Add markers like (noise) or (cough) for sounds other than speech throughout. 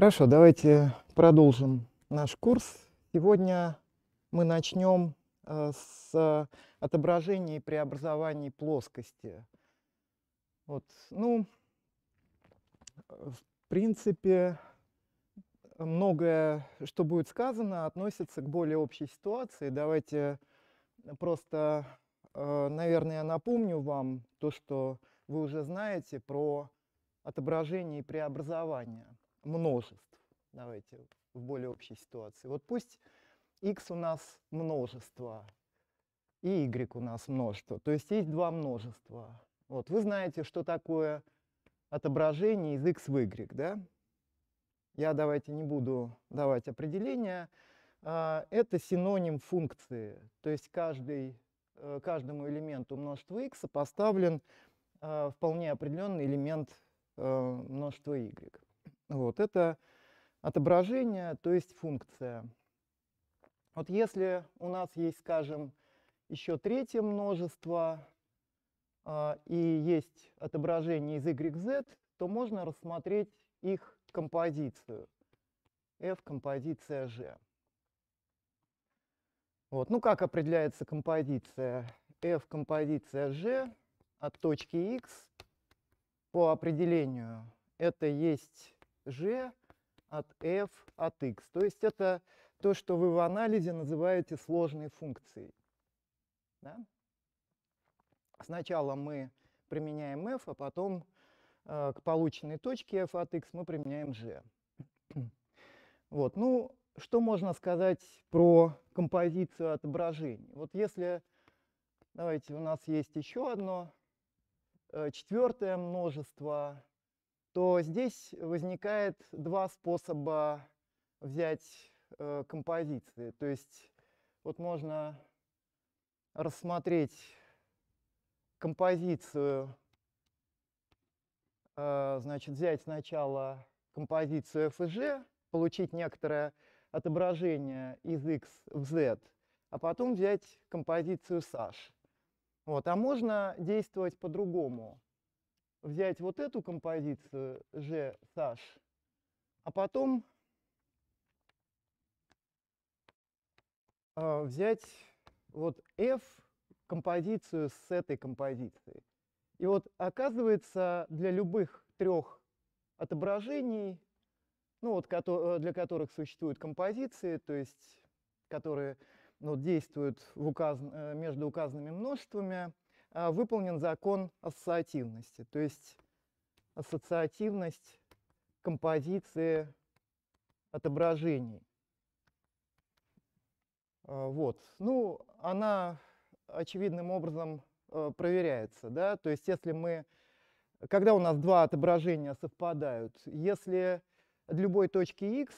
Хорошо, давайте продолжим наш курс. Сегодня мы начнем э, с отображения и преобразований плоскости. Вот, ну, в принципе, многое, что будет сказано, относится к более общей ситуации. Давайте просто, э, наверное, я напомню вам то, что вы уже знаете про отображение и преобразование – множеств. Давайте в более общей ситуации. Вот пусть x у нас множество, и y у нас множество. То есть есть два множества. Вот вы знаете, что такое отображение из x в y, да? Я давайте не буду давать определения. А, это синоним функции. То есть каждый, э, каждому элементу множества x поставлен э, вполне определенный элемент э, множества y. Вот это отображение, то есть функция. Вот если у нас есть, скажем, еще третье множество э, и есть отображение из YZ, то можно рассмотреть их композицию. F композиция G. Вот. Ну как определяется композиция? F композиция G от точки X по определению это есть G от f от x. То есть это то, что вы в анализе называете сложной функцией. Да? Сначала мы применяем f, а потом э, к полученной точке f от x мы применяем g. (clears throat) Вот. Ну, что можно сказать про композицию отображений? Вот если, давайте, у нас есть еще одно э, четвертое множество то здесь возникает два способа взять э, композиции. То есть вот можно рассмотреть композицию, э, значит, взять сначала композицию f и g, получить некоторое отображение из x в z, а потом взять композицию SH, Вот. А можно действовать по-другому взять вот эту композицию G Саш, а потом э, взять вот F композицию с этой композицией. И вот оказывается для любых трех отображений, ну вот э, для которых существуют композиции, то есть которые ну, действуют в указ... Э, между указанными множествами, а, выполнен закон ассоциативности, то есть ассоциативность композиции отображений. А, вот. Ну, она очевидным образом а, проверяется, да, то есть если мы, когда у нас два отображения совпадают, если от любой точки x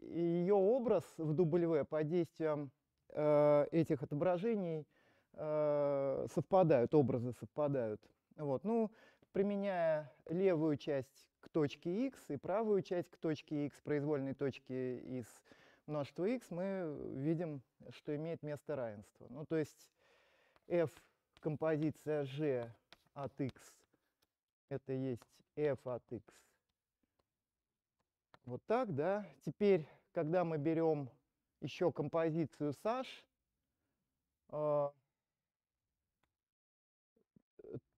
ее образ в W по действиям этих отображений – Э, совпадают, образы совпадают. Вот, ну, применяя левую часть к точке x и правую часть к точке x, произвольной точке из множества x, мы видим, что имеет место равенство. Ну, то есть f композиция g от x, это есть f от x. Вот так, да. Теперь, когда мы берем еще композицию с h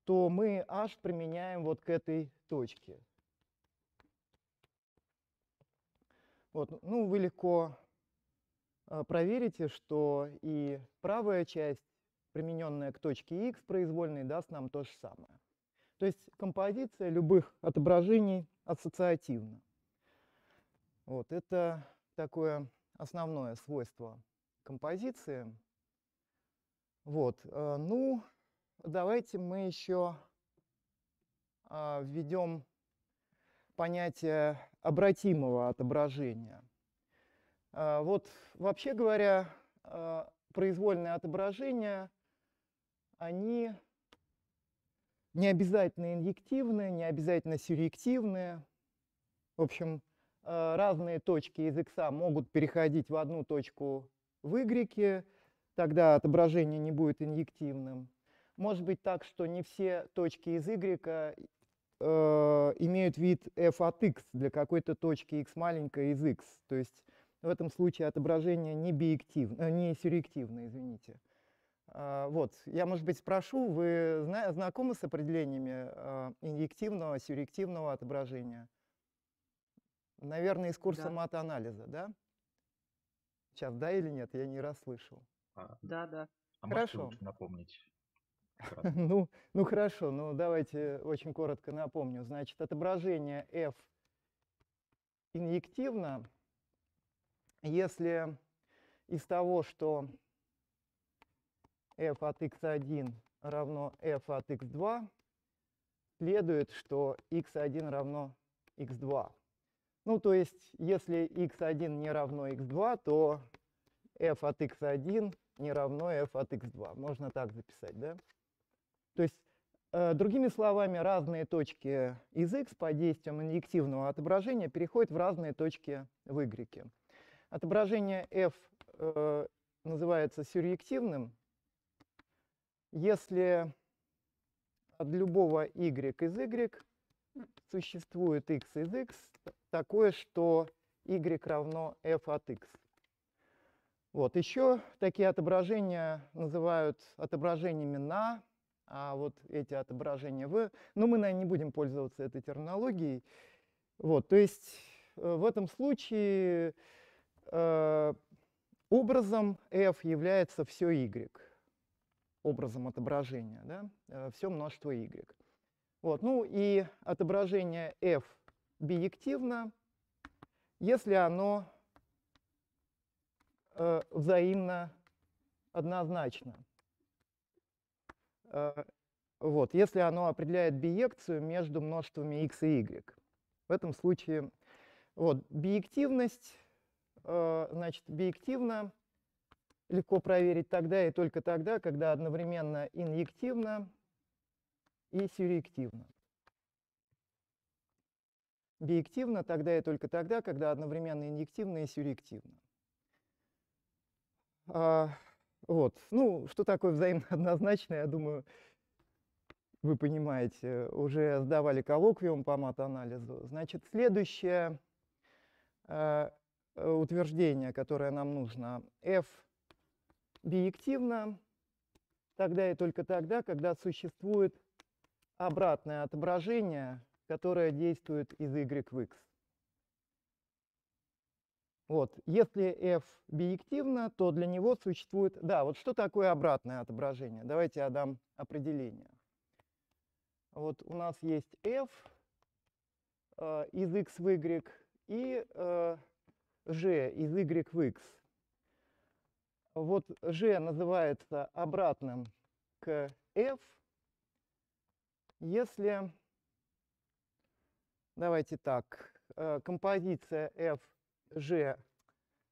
то мы h применяем вот к этой точке. Вот, ну, вы легко а, проверите, что и правая часть, примененная к точке x произвольной, даст нам то же самое. То есть композиция любых отображений ассоциативна. Вот, это такое основное свойство композиции. Вот, э, ну, Давайте мы еще а, введем понятие обратимого отображения. А, вот вообще говоря, а, произвольные отображения, они не обязательно инъективные, не обязательно сюръективные. В общем, разные точки из x могут переходить в одну точку в y, тогда отображение не будет инъективным. Может быть так, что не все точки из y э, имеют вид f от x для какой-то точки x маленькая из x. То есть в этом случае отображение не биективно, э, не сюрективно, извините. А, вот, я, может быть, спрошу, вы зна знакомы с определениями э, инъективного, сюрективного отображения? Наверное, из курса да. матанализа, да? Сейчас да или нет, я не расслышал. А, да, да. А Хорошо. можете напомнить? Ну, ну хорошо, ну давайте очень коротко напомню. Значит, отображение F инъективно, если из того, что f от x1 равно f от x2, следует, что x1 равно x2. Ну, то есть, если x1 не равно x2, то f от x1 не равно f от x2. Можно так записать, да? То есть, э, другими словами, разные точки из x по действиям инъективного отображения переходят в разные точки в y. Отображение f э, называется сюръективным, если от любого y из y существует x из x такое, что y равно f от x. Вот. Еще такие отображения называют отображениями на а вот эти отображения В. Но мы, наверное, не будем пользоваться этой терминологией. Вот, то есть э, в этом случае э, образом F является все Y, образом отображения, да? Э, все множество Y. Вот, ну и отображение F биективно, если оно э, взаимно однозначно. Э, вот, если оно определяет биекцию между множествами x и y. В этом случае вот, биективность, э, значит, биективно легко проверить тогда и только тогда, когда одновременно инъективно и сюреактивно. Биективно тогда и только тогда, когда одновременно инъективно и сюреактивно. А, вот. Ну, что такое взаимно (laughs) однозначно, я думаю, вы понимаете, уже сдавали коллоквиум по матанализу. Значит, следующее э, утверждение, которое нам нужно, F биективно тогда и только тогда, когда существует обратное отображение, которое действует из Y в X. Вот. Если f биективно, то для него существует... Да, вот что такое обратное отображение? Давайте я дам определение. Вот у нас есть f э, из x в y и э, g из y в x. Вот g называется обратным к f, если, давайте так, э, композиция f G,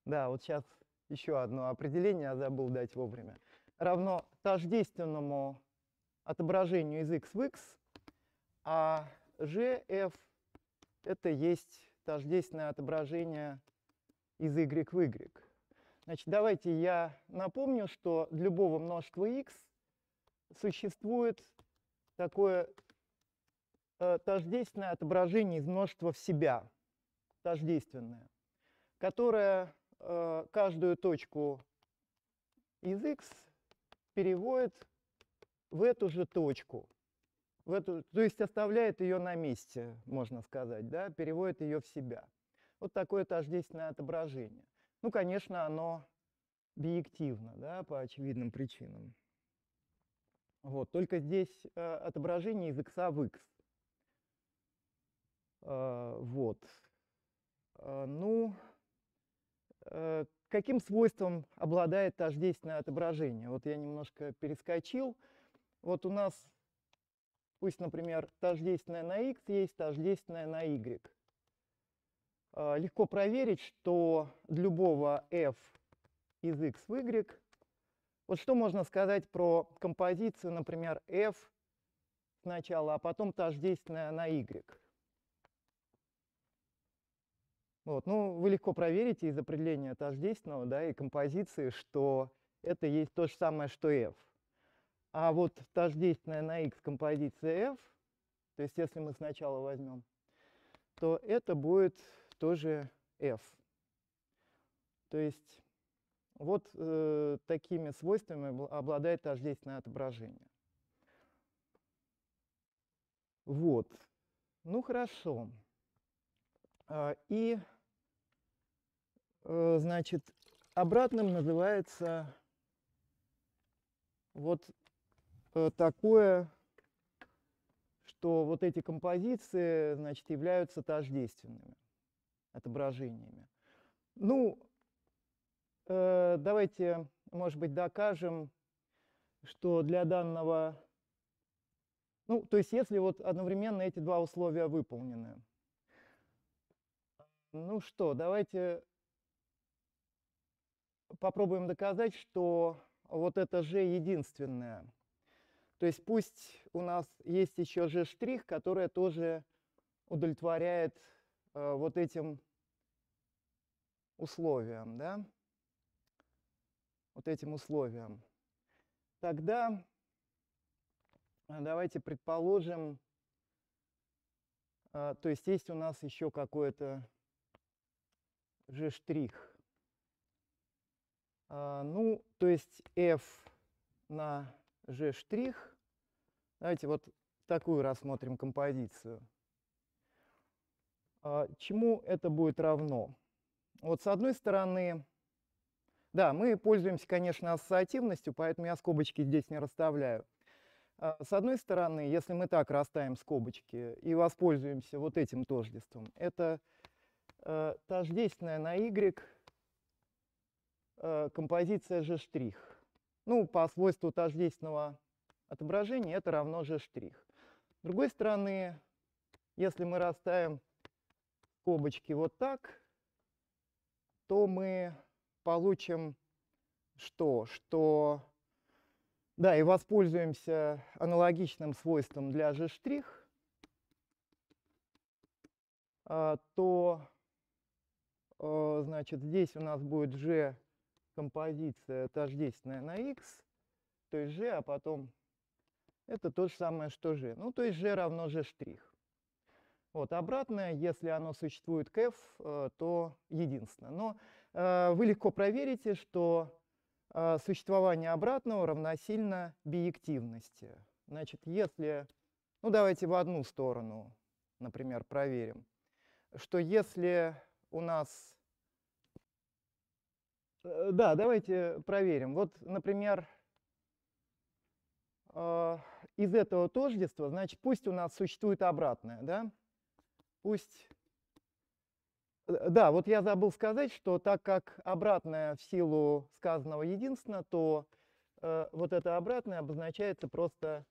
да, вот сейчас еще одно определение, я забыл дать вовремя, равно тождественному отображению из x в x, а GF это есть тождественное отображение из y в y. Значит, давайте я напомню, что для любого множества x существует такое э, тождественное отображение из множества в себя, тождественное которая э, каждую точку из x переводит в эту же точку. В эту, то есть оставляет ее на месте, можно сказать, да, переводит ее в себя. Вот такое тождественное отображение. Ну, конечно, оно объективно, да, по очевидным причинам. Вот, только здесь э, отображение из x в x. Э, вот. Э, ну... Э, каким свойством обладает тождественное отображение? Вот я немножко перескочил. Вот у нас, пусть, например, тождественное на x есть тождественное на y. А, легко проверить, что для любого f из x в y, вот что можно сказать про композицию, например, f сначала, а потом тождественное на y. Вот. Ну, вы легко проверите из определения тождественного да, и композиции, что это есть то же самое, что f. А вот тождественная на x композиция f, то есть если мы сначала возьмем, то это будет тоже f. То есть вот э, такими свойствами обладает тождественное отображение. Вот. Ну хорошо. А, и, э, значит, обратным называется вот э, такое, что вот эти композиции, значит, являются тождественными отображениями. Ну, э, давайте, может быть, докажем, что для данного... Ну, то есть если вот одновременно эти два условия выполнены, ну что, давайте попробуем доказать, что вот это же единственное. То есть пусть у нас есть еще же штрих, которая тоже удовлетворяет э, вот этим условиям, да? Вот этим условиям. Тогда давайте предположим, э, то есть есть у нас еще какое-то G'. штрих. А, ну, то есть F на G'. штрих. Давайте вот такую рассмотрим композицию. А, чему это будет равно? Вот с одной стороны, да, мы пользуемся, конечно, ассоциативностью, поэтому я скобочки здесь не расставляю. А, с одной стороны, если мы так расставим скобочки и воспользуемся вот этим тождеством, это Э, тождественная на Y э, композиция штрих. Ну, по свойству тождественного отображения это равно G'. С другой стороны, если мы расставим скобочки вот так, то мы получим что? Что... Да, и воспользуемся аналогичным свойством для G', э, то Э, значит, здесь у нас будет G композиция тождественная на X, то есть G, а потом это то же самое, что G. Ну, то есть G равно G'. Вот, обратное, если оно существует к f, э, то единственное. Но э, вы легко проверите, что э, существование обратного равносильно биективности. Значит, если, ну давайте в одну сторону, например, проверим, что если у нас... Э, да, давайте проверим. Вот, например, э, из этого тождества, значит, пусть у нас существует обратное, да? Пусть... Э, да, вот я забыл сказать, что так как обратное в силу сказанного единственно, то вот это обратное обозначается просто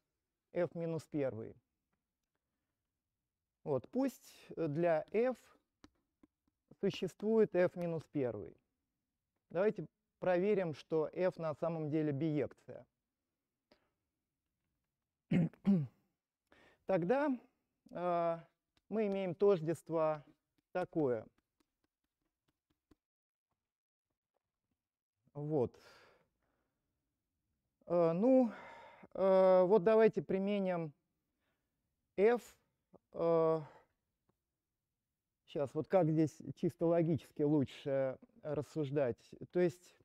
f минус 1. Вот, пусть для f существует f-1. минус Давайте проверим, что f на самом деле биекция. Тогда э, мы имеем тождество такое. Вот. Э, ну, э, вот давайте применим f э, Сейчас, вот как здесь чисто логически лучше э, рассуждать. То есть,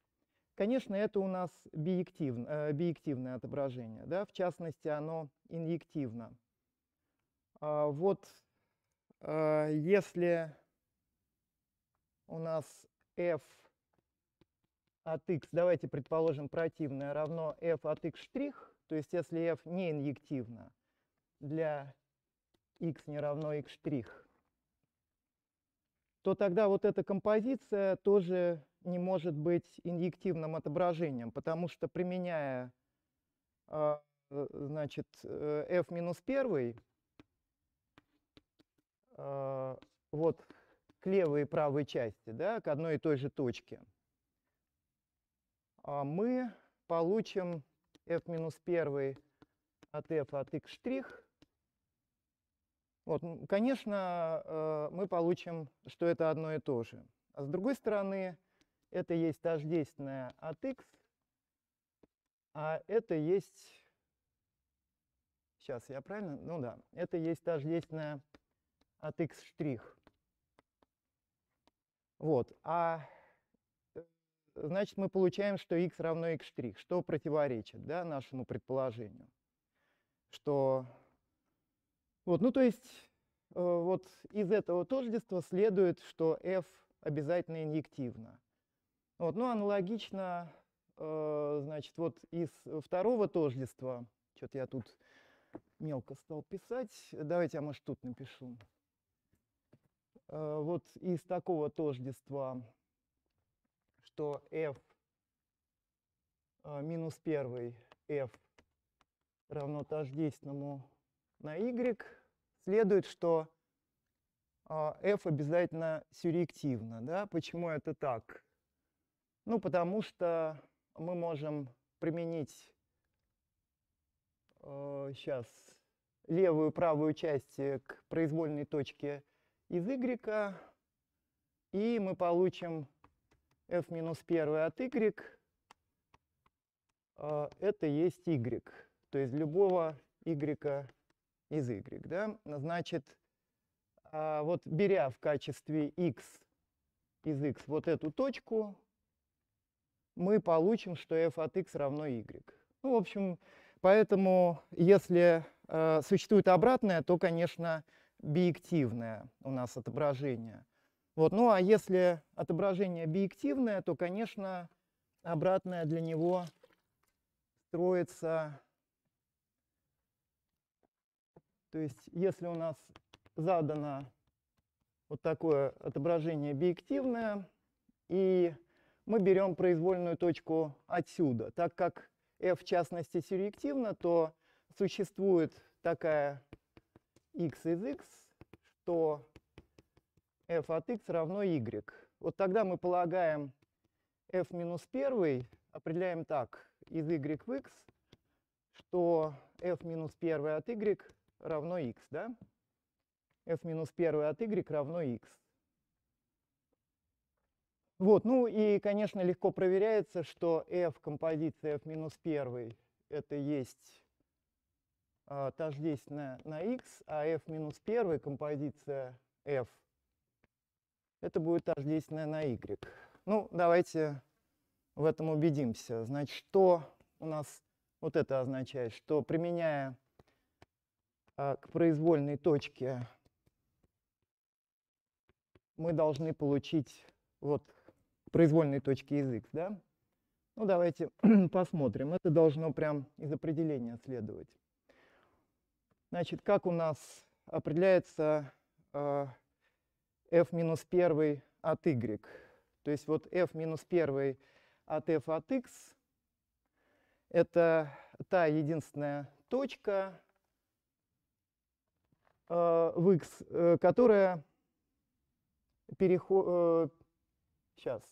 конечно, это у нас биективно, э, биективное отображение, да? в частности, оно инъективно. А вот э, если у нас f от x, давайте предположим, противное равно f от x штрих, то есть если f не инъективно для x не равно x штрих, то тогда вот эта композиция тоже не может быть инъективным отображением, потому что применяя а, э, значит, э, f минус 1, а, вот к левой и правой части, да, к одной и той же точке, а, мы получим f минус 1 от f от x' Вот, конечно, э, мы получим, что это одно и то же. А с другой стороны, это есть тождественное от x, а это есть... Сейчас я правильно? Ну да, это есть тождественное от x штрих. Вот, а э, значит мы получаем, что x равно x штрих, что противоречит да, нашему предположению, что вот, ну то есть э, вот из этого тождества следует, что f обязательно инъективно. Вот, ну аналогично, э, значит, вот из второго тождества, что-то я тут мелко стал писать, давайте я, может, тут напишу. Э, вот из такого тождества, что f минус первый f равно тождественному на y, следует, что а, f обязательно сюрреактивно. Да? Почему это так? Ну, потому что мы можем применить э, а, сейчас левую и правую части к произвольной точке из y, и мы получим f минус 1 от y, э, это есть y. То есть любого y из y. Да? Значит, а, вот беря в качестве x из x вот эту точку, мы получим, что f от x равно y. Ну, в общем, поэтому если э, существует обратное, то, конечно, биективное у нас отображение. Вот, ну а если отображение биективное, то, конечно, обратное для него строится то есть, если у нас задано вот такое отображение биективное, и мы берем произвольную точку отсюда. Так как f в частности субъективно, то существует такая x из x, что f от x равно y. Вот тогда мы полагаем f минус 1, определяем так, из y в x, что f минус 1 от y равно x, да? f минус 1 от y равно x. Вот, ну и, конечно, легко проверяется, что f композиция f минус 1 это есть э, а, тождественно на x, а f минус 1 композиция f это будет тождественно на y. Ну, давайте в этом убедимся. Значит, что у нас вот это означает, что применяя а, к произвольной точке мы должны получить вот к произвольной точке из x, да? Ну, давайте (clears throat) посмотрим. Это должно прям из определения следовать. Значит, как у нас определяется а, f минус 1 от y? То есть вот f минус 1 от f от x – это та единственная точка, Э, в x, э, которая переход... Сейчас.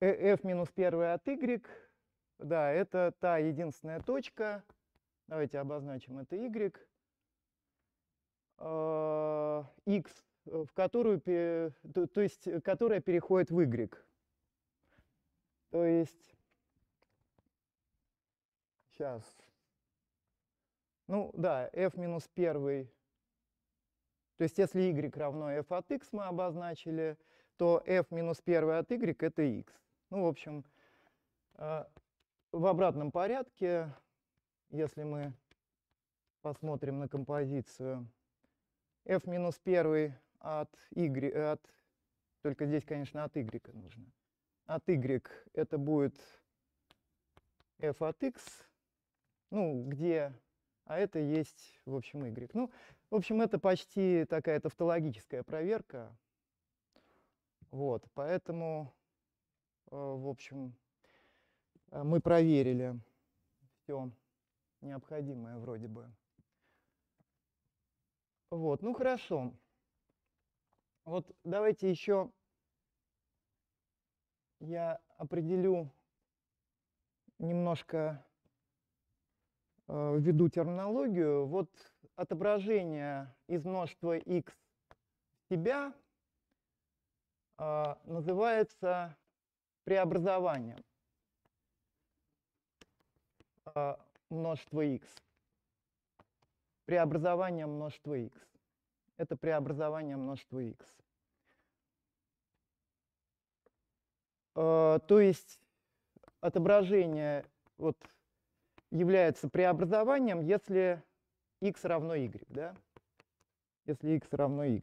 Э, f минус 1 от y. Да, это та единственная точка. Давайте обозначим это y. x, в которую, то есть, которая переходит в y. То есть, сейчас, ну да, f минус 1, то есть если y равно f от x мы обозначили, то f минус 1 от y это x. Ну, в общем, э, в обратном порядке, если мы посмотрим на композицию, f минус 1 от y, от, только здесь, конечно, от y нужно. От y это будет f от x, ну, где а это есть, в общем, y. Ну, в общем, это почти такая тавтологическая проверка. Вот, поэтому, э, в общем, э, мы проверили все необходимое вроде бы. Вот, ну хорошо. Вот давайте еще я определю немножко Э, введу терминологию, вот отображение из множества x себя а, называется преобразованием а, множества x. Преобразование множества x. Это преобразование множества x. А, то есть отображение вот является преобразованием, если x равно y, да? Если x равно y.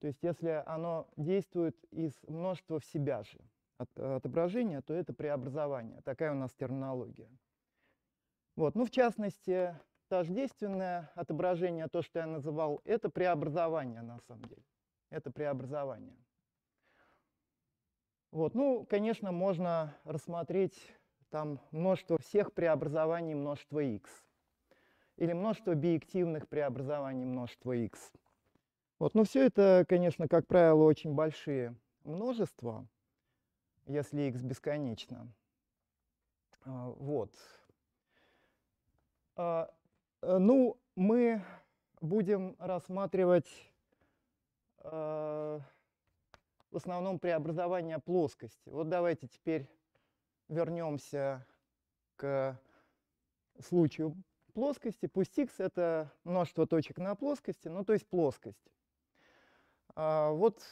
То есть если оно действует из множества в себя же от, отображения, то это преобразование. Такая у нас терминология. Вот. Ну, в частности, тождественное отображение, то, что я называл, это преобразование на самом деле. Это преобразование. Вот. Ну, конечно, можно рассмотреть там множество всех преобразований множества x. Или множество биективных преобразований множества x. Вот, но ну, все это, конечно, как правило, очень большие множества, если x бесконечно. А, вот. А, э, ну, мы будем рассматривать а, в основном преобразование плоскости. Вот давайте теперь вернемся к случаю плоскости. Пусть x это множество точек на плоскости, ну то есть плоскость. А, вот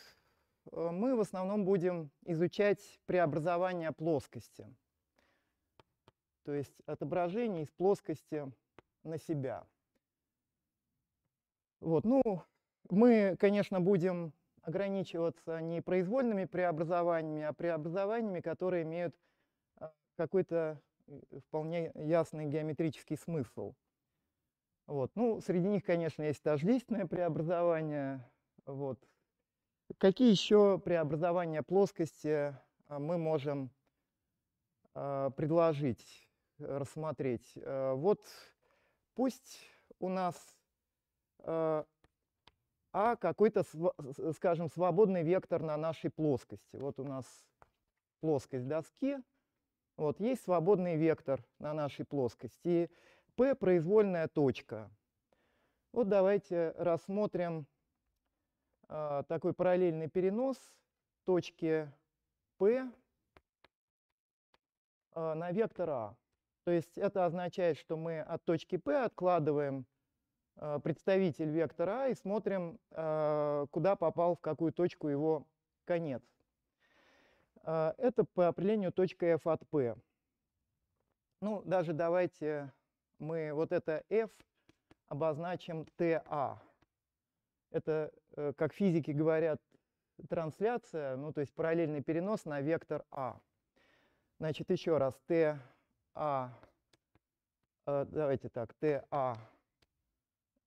э, мы в основном будем изучать преобразование плоскости, то есть отображение из плоскости на себя. Вот, ну, мы, конечно, будем ограничиваться не произвольными преобразованиями, а преобразованиями, которые имеют какой-то э, вполне ясный геометрический смысл. Вот. Ну, среди них, конечно, есть тождественное преобразование. Вот. Какие еще преобразования плоскости а, мы можем а, предложить, э, рассмотреть? Э, вот пусть у нас а какой-то, скажем, свободный вектор на нашей плоскости. Вот у нас плоскость доски, вот, есть свободный вектор на нашей плоскости. И P – произвольная точка. Вот давайте рассмотрим э, такой параллельный перенос точки P э, на вектор a. А. То есть это означает, что мы от точки P откладываем э, представитель вектора А и смотрим, э, куда попал, в какую точку его конец. А, это по определению точка f от p. Ну, даже давайте мы вот это f обозначим ta. Это, э, как физики говорят, трансляция, ну, то есть параллельный перенос на вектор а. Значит, еще раз, ta, э, давайте так, ta,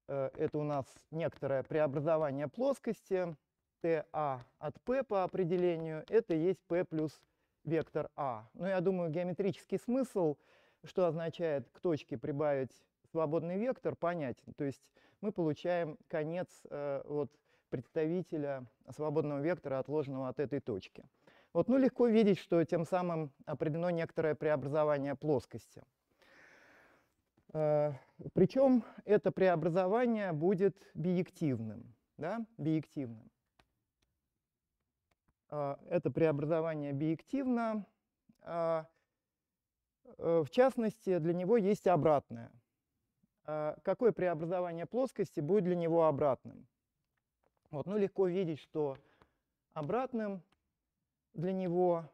э, это у нас некоторое преобразование плоскости, Та от P по определению, это есть P плюс вектор А. Но ну, я думаю, геометрический смысл, что означает к точке прибавить свободный вектор, понятен. То есть мы получаем конец э, вот, представителя свободного вектора, отложенного от этой точки. Вот, ну, легко видеть, что тем самым определено некоторое преобразование плоскости. Э, причем это преобразование будет биективным. Да, биективным. А, это преобразование объективно. А, э, в частности, для него есть обратное. А, какое преобразование плоскости будет для него обратным? Вот, ну, легко видеть, что обратным для него,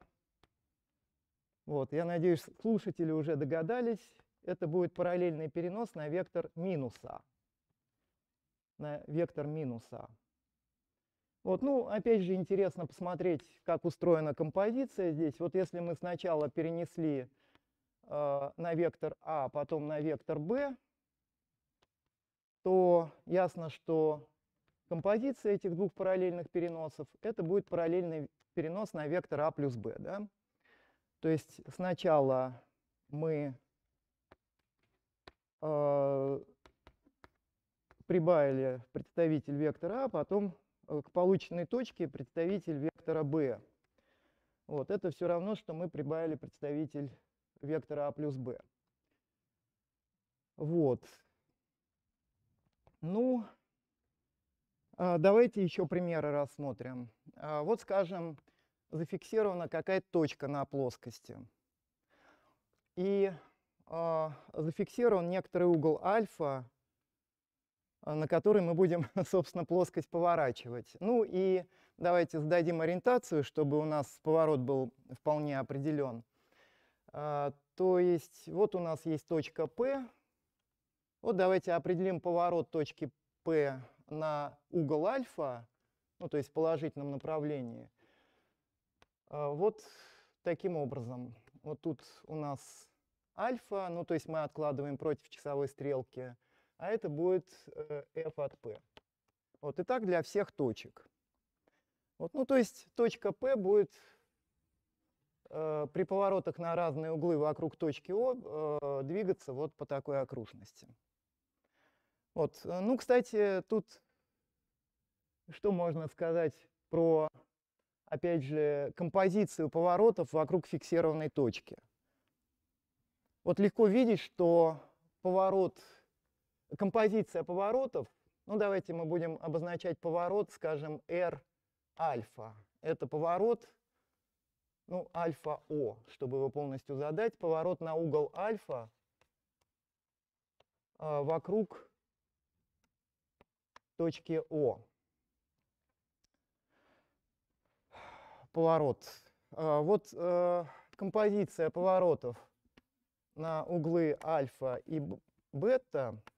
вот, я надеюсь, слушатели уже догадались, это будет параллельный перенос на вектор минуса. На вектор минуса. Вот, ну, опять же, интересно посмотреть, как устроена композиция здесь. Вот если мы сначала перенесли э, на вектор А, потом на вектор Б, то ясно, что композиция этих двух параллельных переносов – это будет параллельный перенос на вектор А плюс Б. Да? То есть сначала мы э, прибавили представитель вектора А, потом Э, к полученной точке представитель вектора b. Вот, это все равно, что мы прибавили представитель вектора а плюс b. Вот. Ну, а, давайте еще примеры рассмотрим. А, вот, скажем, зафиксирована какая-то точка на плоскости. И а, зафиксирован некоторый угол альфа а, на которой мы будем, (laughs) собственно, плоскость поворачивать. Ну и давайте зададим ориентацию, чтобы у нас поворот был вполне определен. А, то есть вот у нас есть точка P. Вот давайте определим поворот точки P на угол альфа, ну то есть в положительном направлении. А, вот таким образом. Вот тут у нас альфа, ну то есть мы откладываем против часовой стрелки а это будет э, f от p. Вот и так для всех точек. Вот, ну, то есть точка P будет э, при поворотах на разные углы вокруг точки О э, двигаться вот по такой окружности. Вот, ну, кстати, тут что можно сказать про, опять же, композицию поворотов вокруг фиксированной точки. Вот легко видеть, что поворот композиция поворотов, ну давайте мы будем обозначать поворот, скажем, R альфа. Это поворот, ну, альфа-О, чтобы его полностью задать, поворот на угол альфа а, вокруг точки О. Поворот. А, вот э, композиция поворотов на углы альфа и бета –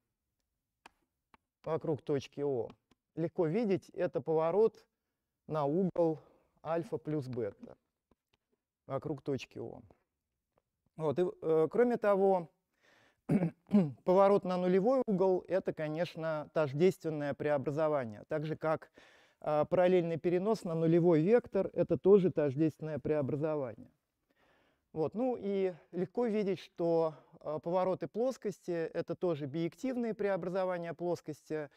вокруг точки О. Легко видеть, это поворот на угол альфа плюс бета вокруг точки О. Вот, и, э, кроме того, (clears throat) поворот на нулевой угол – это, конечно, тождественное преобразование. Так же, как э, параллельный перенос на нулевой вектор – это тоже тождественное преобразование. Вот, ну и легко видеть, что а, повороты плоскости, это тоже биективные преобразования плоскости,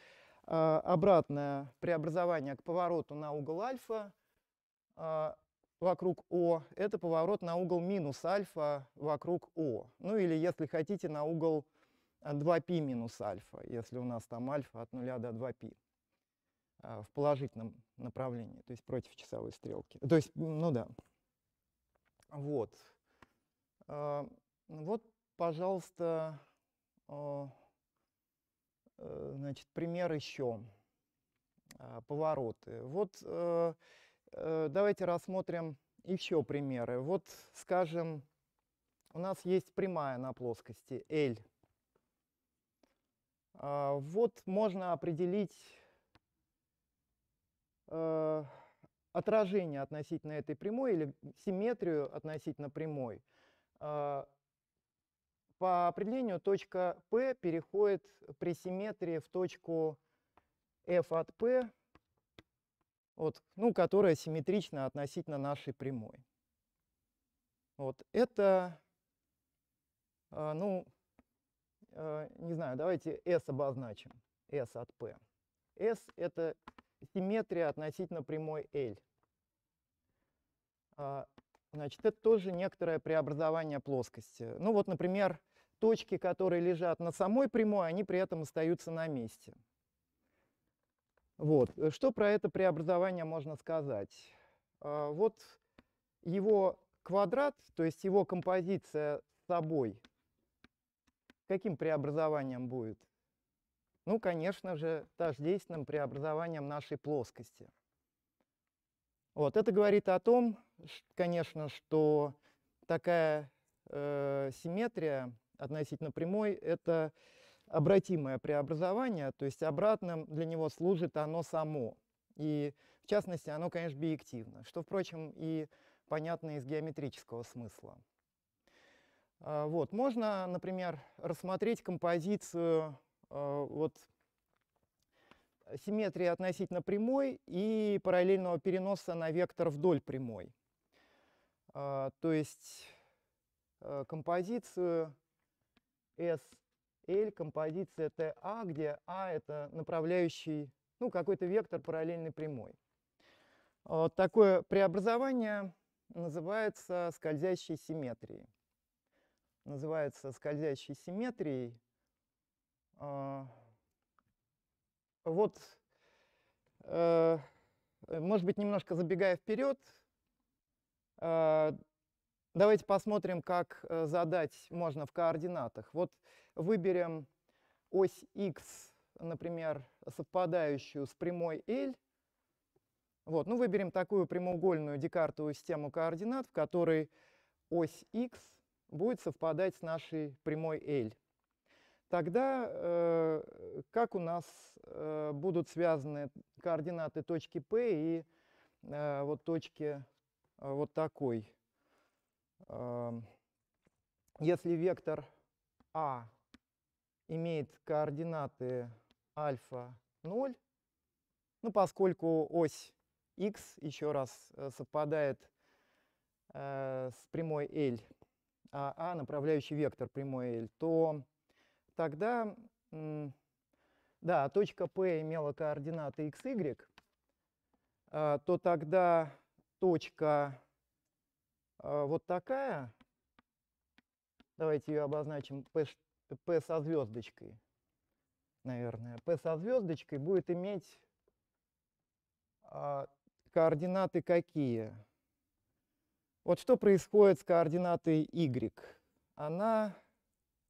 а, обратное преобразование к повороту на угол альфа а, вокруг О, это поворот на угол минус альфа вокруг О. Ну или, если хотите, на угол 2π минус альфа, если у нас там альфа от 0 до 2π в положительном направлении, то есть против часовой стрелки. То есть, ну да. Вот. Вот пожалуйста, э, э, значит, пример еще, а, повороты. Вот э, давайте рассмотрим еще примеры. Вот, скажем, у нас есть прямая на плоскости L. А, вот можно определить отражение относительно этой прямой или симметрию относительно прямой. А, по определению точка P переходит при симметрии в точку f от P, вот, ну, которая симметрична относительно нашей прямой. Вот, это, э, ну, э, не знаю, давайте S обозначим, S от P. S – это симметрия относительно прямой L. А, значит, это тоже некоторое преобразование плоскости. Ну, вот, например, точки, которые лежат на самой прямой, они при этом остаются на месте. Вот. Э, что про это преобразование можно сказать? А, вот его квадрат, то есть его композиция с собой, каким преобразованием будет? Ну, конечно же, тождественным преобразованием нашей плоскости. Вот, это говорит о том, конечно, что такая э, симметрия относительно прямой, это обратимое преобразование, то есть обратным для него служит оно само. И в частности, оно, конечно, биективно, что, впрочем, и понятно из геометрического смысла. А, вот. Можно, например, рассмотреть композицию а, вот, симметрии относительно прямой и параллельного переноса на вектор вдоль прямой. А, то есть э, композицию SL композиция TA, а, где A а это направляющий, ну, какой-то вектор параллельной прямой. Вот а, такое преобразование называется скользящей симметрией. Называется скользящей симметрией. Вот, э, может быть, немножко забегая вперед, Давайте посмотрим, как э, задать можно в координатах. Вот выберем ось x, например, совпадающую с прямой L. Вот, ну, выберем такую прямоугольную декартовую систему координат, в которой ось x будет совпадать с нашей прямой L. Тогда э, как у нас э, будут связаны координаты точки P и э, вот точки э, вот такой если вектор А имеет координаты альфа 0, ну, поскольку ось x еще раз э, совпадает э, с прямой L, а А направляющий вектор прямой L, то тогда, да, точка P имела координаты x, y, э, то тогда точка а, вот такая. Давайте ее обозначим P, P со звездочкой, наверное. P со звездочкой будет иметь а, координаты какие? Вот что происходит с координатой y? Она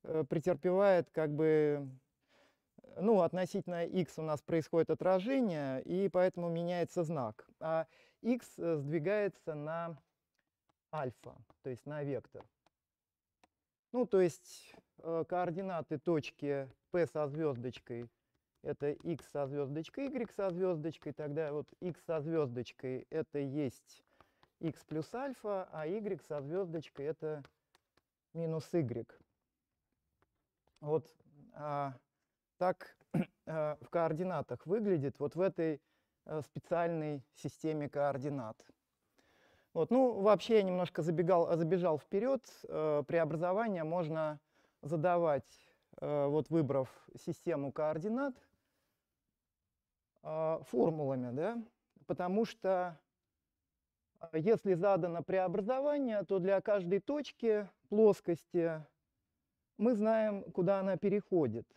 э, претерпевает как бы, ну, относительно x у нас происходит отражение, и поэтому меняется знак. А x э, сдвигается на альфа, то есть на вектор. Ну, то есть э, координаты точки P со звездочкой это x со звездочкой, y со звездочкой, тогда вот x со звездочкой это есть x плюс альфа, а y со звездочкой это минус y. Вот а, так а, в координатах выглядит вот в этой а, специальной системе координат. Вот, ну, вообще я немножко забегал, забежал вперед. Э, преобразование можно задавать, э, вот выбрав систему координат, э, формулами, да, потому что э, если задано преобразование, то для каждой точки плоскости мы знаем, куда она переходит.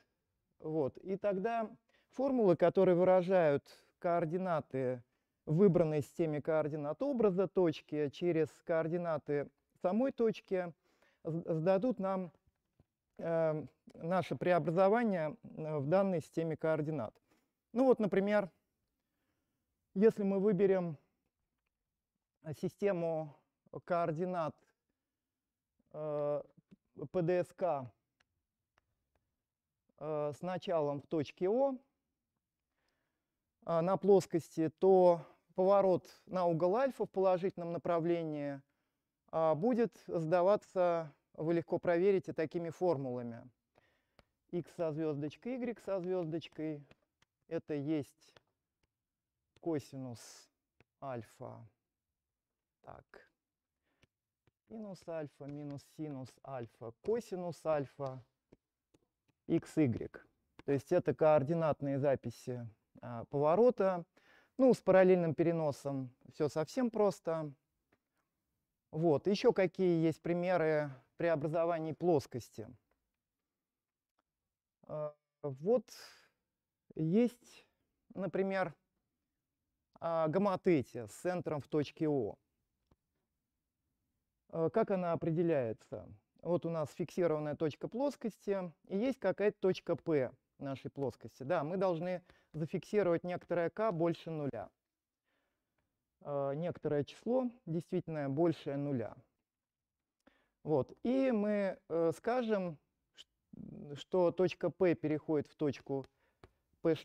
Вот. И тогда формулы, которые выражают координаты выбранной системе координат образа точки через координаты самой точки сдадут нам э, наше преобразование э, в данной системе координат. Ну вот, например, если мы выберем э, систему координат э, ПДСК э, с началом в точке О, а, на плоскости, то поворот на угол альфа в положительном направлении а, будет сдаваться, вы легко проверите, такими формулами. x со звездочкой, y со звездочкой. Это есть косинус альфа. Так. минус альфа минус синус альфа. Косинус альфа. x, y. То есть это координатные записи а, поворота. Ну, с параллельным переносом все совсем просто. Вот, еще какие есть примеры преобразований плоскости. А, вот есть, например, а, гоматетия с центром в точке О. Как она определяется? Вот у нас фиксированная точка плоскости и есть какая-то точка P нашей плоскости. Да, мы должны зафиксировать некоторое k больше нуля. Э, некоторое число действительно больше нуля. Вот. И мы э, скажем, что точка P переходит в точку P',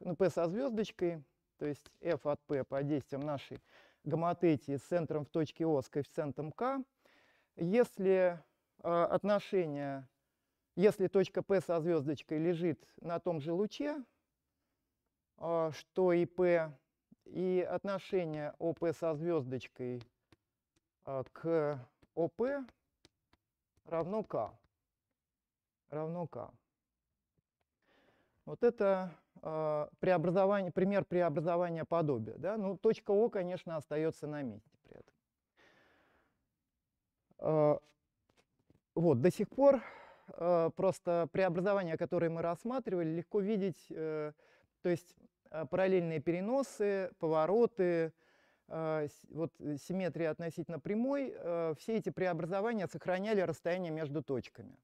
ну P со звездочкой, то есть F от P по действиям нашей гомотетии с центром в точке О с коэффициентом k, Если э, отношение, если точка P со звездочкой лежит на том же луче, а, что и P, и отношение ОП со звездочкой а, к ОП равно К. Равно К. Вот это а, преобразование, пример преобразования подобия. Да? Ну, точка О, конечно, остается на месте при этом. вот, до сих пор просто преобразования, которые мы рассматривали, легко видеть, э, то есть Э, параллельные переносы, повороты, э, вот э, симметрия относительно прямой, все эти преобразования сохраняли расстояние между точками.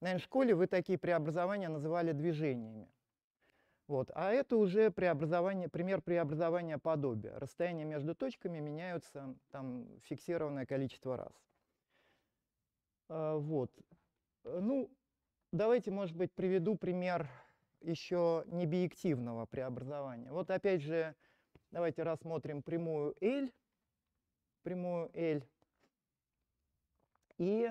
На школе вы такие преобразования называли движениями. Вот. А это уже преобразование, пример преобразования подобия. Расстояние между точками меняются там фиксированное количество раз. Вот. Ну, давайте, может быть, приведу пример еще не биективного преобразования. Вот опять же, давайте рассмотрим прямую L, прямую L и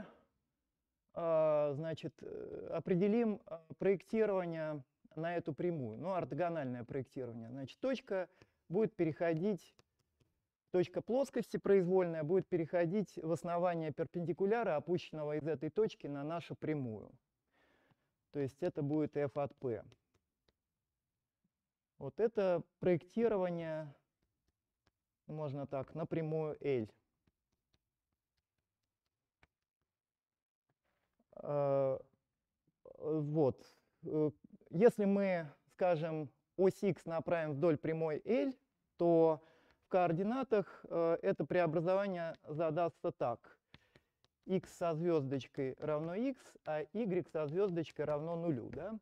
а, значит, э, определим а, проектирование на эту прямую, ну, ортогональное проектирование. Значит, точка будет переходить, точка плоскости произвольная будет переходить в основание перпендикуляра, опущенного из этой точки на нашу прямую. То есть это будет f от p. Вот это проектирование, можно так, напрямую L. Э, вот. Э, если мы, скажем, ось x направим вдоль прямой L, то в координатах э, это преобразование задастся так x со звездочкой равно x, а y со звездочкой равно нулю, да?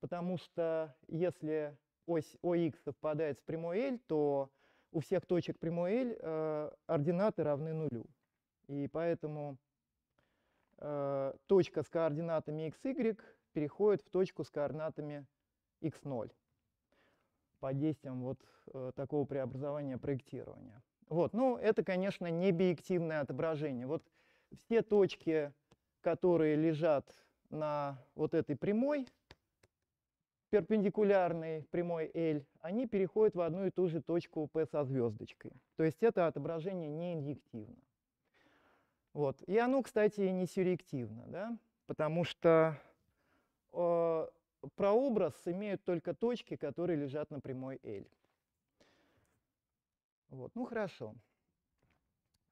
Потому что если ось ОХ совпадает с прямой L, то у всех точек прямой L э, ординаты равны нулю. И поэтому э, точка с координатами xy переходит в точку с координатами x0 под действием вот э, такого преобразования проектирования. Вот, ну, это, конечно, не биективное отображение. Вот все точки, которые лежат на вот этой прямой, перпендикулярной прямой L, они переходят в одну и ту же точку P со звездочкой. То есть это отображение не инъективно. Вот. И оно, кстати, не сюрреактивно, да? потому что э, прообраз имеют только точки, которые лежат на прямой L. Вот. Ну хорошо.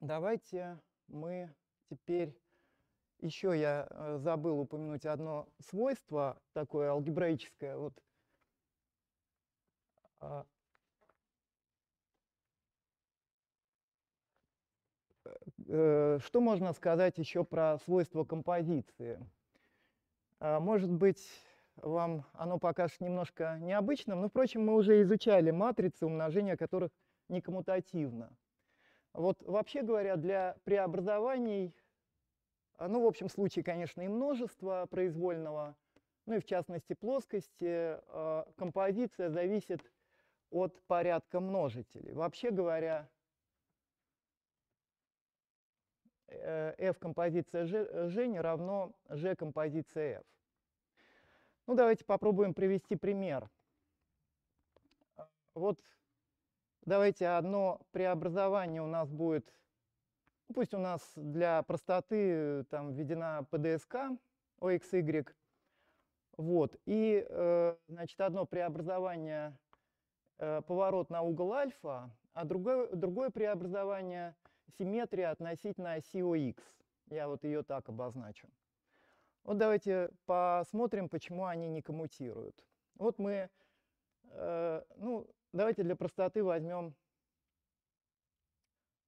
Давайте мы Теперь еще я э, забыл упомянуть одно свойство, такое алгебраическое. Вот а, э, что можно сказать еще про свойство композиции? А, может быть, вам оно покажется немножко необычным, но, впрочем, мы уже изучали матрицы, умножения, которых некоммутативно. коммутативно. Вот вообще говоря, для преобразований, а, ну, в общем случае, конечно, и множество произвольного, ну и в частности плоскости, а, композиция зависит от порядка множителей. Вообще говоря, э, f композиция g, g не равно g композиция f. Ну, давайте попробуем привести пример. А, вот Давайте одно преобразование у нас будет, ну, пусть у нас для простоты э, там введена ПДСК OXY. Вот, и, э, значит, одно преобразование э, поворот на угол альфа, а другое, другое преобразование симметрия относительно оси OX. Я вот ее так обозначу. Вот давайте посмотрим, почему они не коммутируют. Вот мы, э, ну, Давайте для простоты возьмем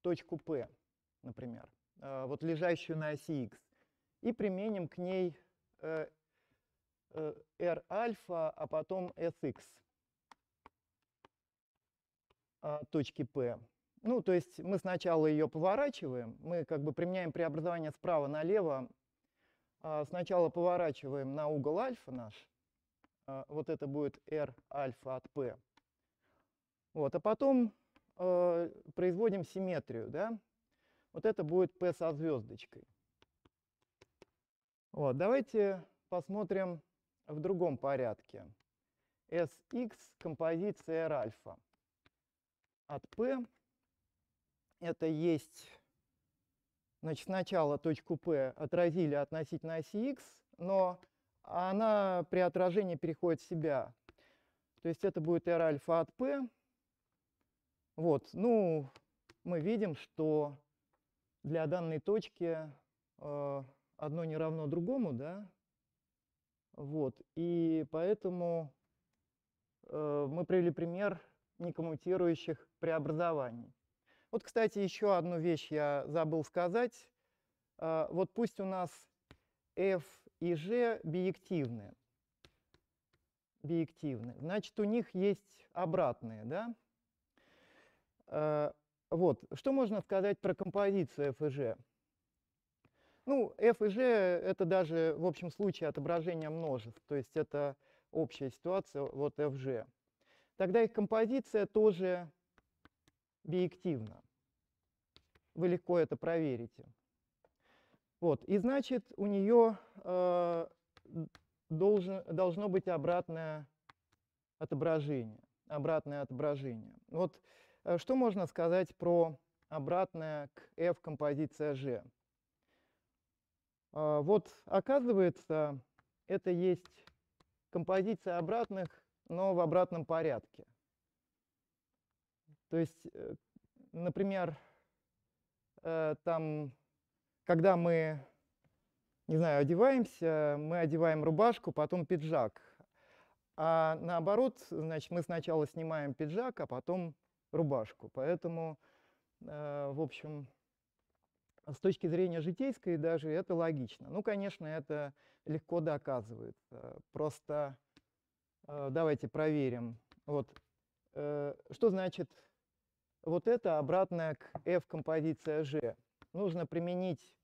точку P, например, э, вот лежащую на оси X, и применим к ней R э, э, альфа, а потом SX точки P. Ну, то есть мы сначала ее поворачиваем, мы как бы применяем преобразование справа налево. А сначала поворачиваем на угол альфа наш, вот это будет R альфа от P. Вот, а потом э, производим симметрию, да? Вот это будет P со звездочкой. Вот, давайте посмотрим в другом порядке. SX композиция R альфа. От P это есть, значит, сначала точку P отразили относительно оси X, но она при отражении переходит в себя. То есть это будет R альфа от P, вот, ну, мы видим, что для данной точки э, одно не равно другому, да, вот, и поэтому э, мы привели пример некоммутирующих преобразований. Вот, кстати, еще одну вещь я забыл сказать. Э, вот пусть у нас f и g биективные, биективные, значит, у них есть обратные, да, Э, вот, что можно сказать про композицию F и G? Ну, F и G это даже в общем случае отображение множеств, то есть это общая ситуация, вот FG. Тогда их композиция тоже биективна. Вы легко это проверите. Вот, и значит у нее э, должен, должно быть обратное отображение. Обратное отображение. Вот Э, что можно сказать про обратное к F композиция G? А, вот оказывается, это есть композиция обратных, но в обратном порядке. То есть, э, например, э, там, когда мы, не знаю, одеваемся, мы одеваем рубашку, потом пиджак. А наоборот, значит, мы сначала снимаем пиджак, а потом рубашку. Поэтому, э, в общем, с точки зрения житейской даже это логично. Ну, конечно, это легко доказывается. Э, просто э, давайте проверим. Вот что значит вот это обратное к F композиция G. Нужно применить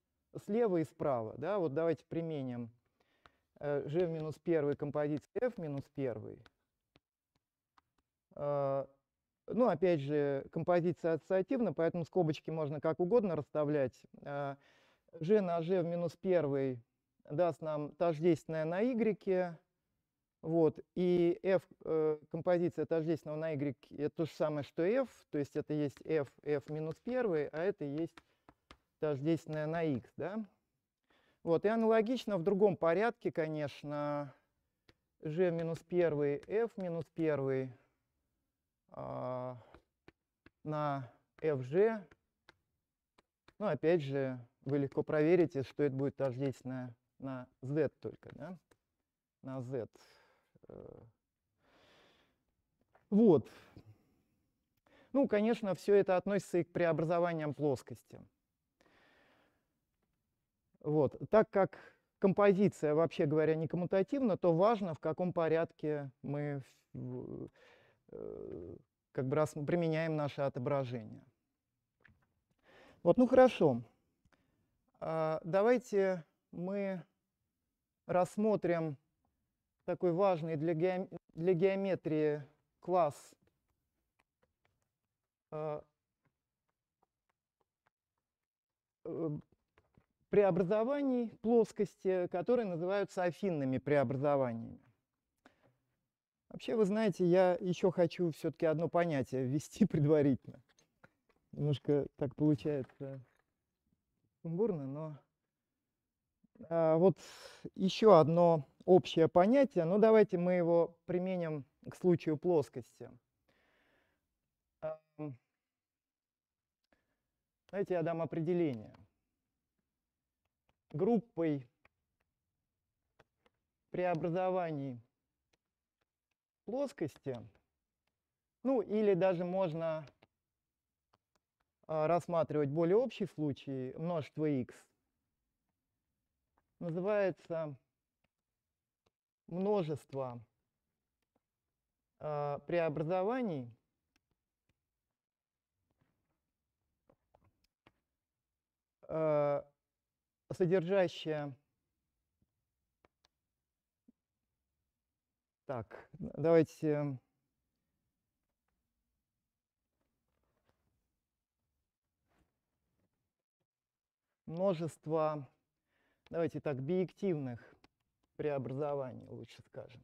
слева и справа. Да? Вот давайте применим G минус 1 композиция F минус 1. Ну, опять же, композиция ассоциативна, поэтому скобочки можно как угодно расставлять. g а, на g в минус 1 даст нам тождественное на y. Вот. И f, э, композиция тождественного на y, это то же самое, что f, то есть это есть f, f минус 1, а это есть тождественное на x. Да? Вот. И аналогично в другом порядке, конечно, g минус 1, f минус 1 а, на FG. Ну, опять же, вы легко проверите, что это будет тождественное на Z только, да? На Z. Э. Вот. Ну, конечно, все это относится и к преобразованиям плоскости. Вот. Так как композиция, вообще говоря, не коммутативна, то важно, в каком порядке мы Э, как бы раз мы применяем наше отображение. Вот, ну хорошо. А, давайте мы рассмотрим такой важный для, геом... для геометрии класс а, э, преобразований плоскости, которые называются афинными преобразованиями. Вообще, вы знаете, я еще хочу все-таки одно понятие ввести (laughs) предварительно. Немножко так получается сумбурно, но а, вот еще одно общее понятие, но ну, давайте мы его применим к случаю плоскости. Давайте я дам определение. Группой преобразований плоскости. Ну или даже можно а, рассматривать более общий случай, множество x. Называется множество э, преобразований э, содержащее Так, давайте... Множество, давайте так, биективных преобразований, лучше скажем.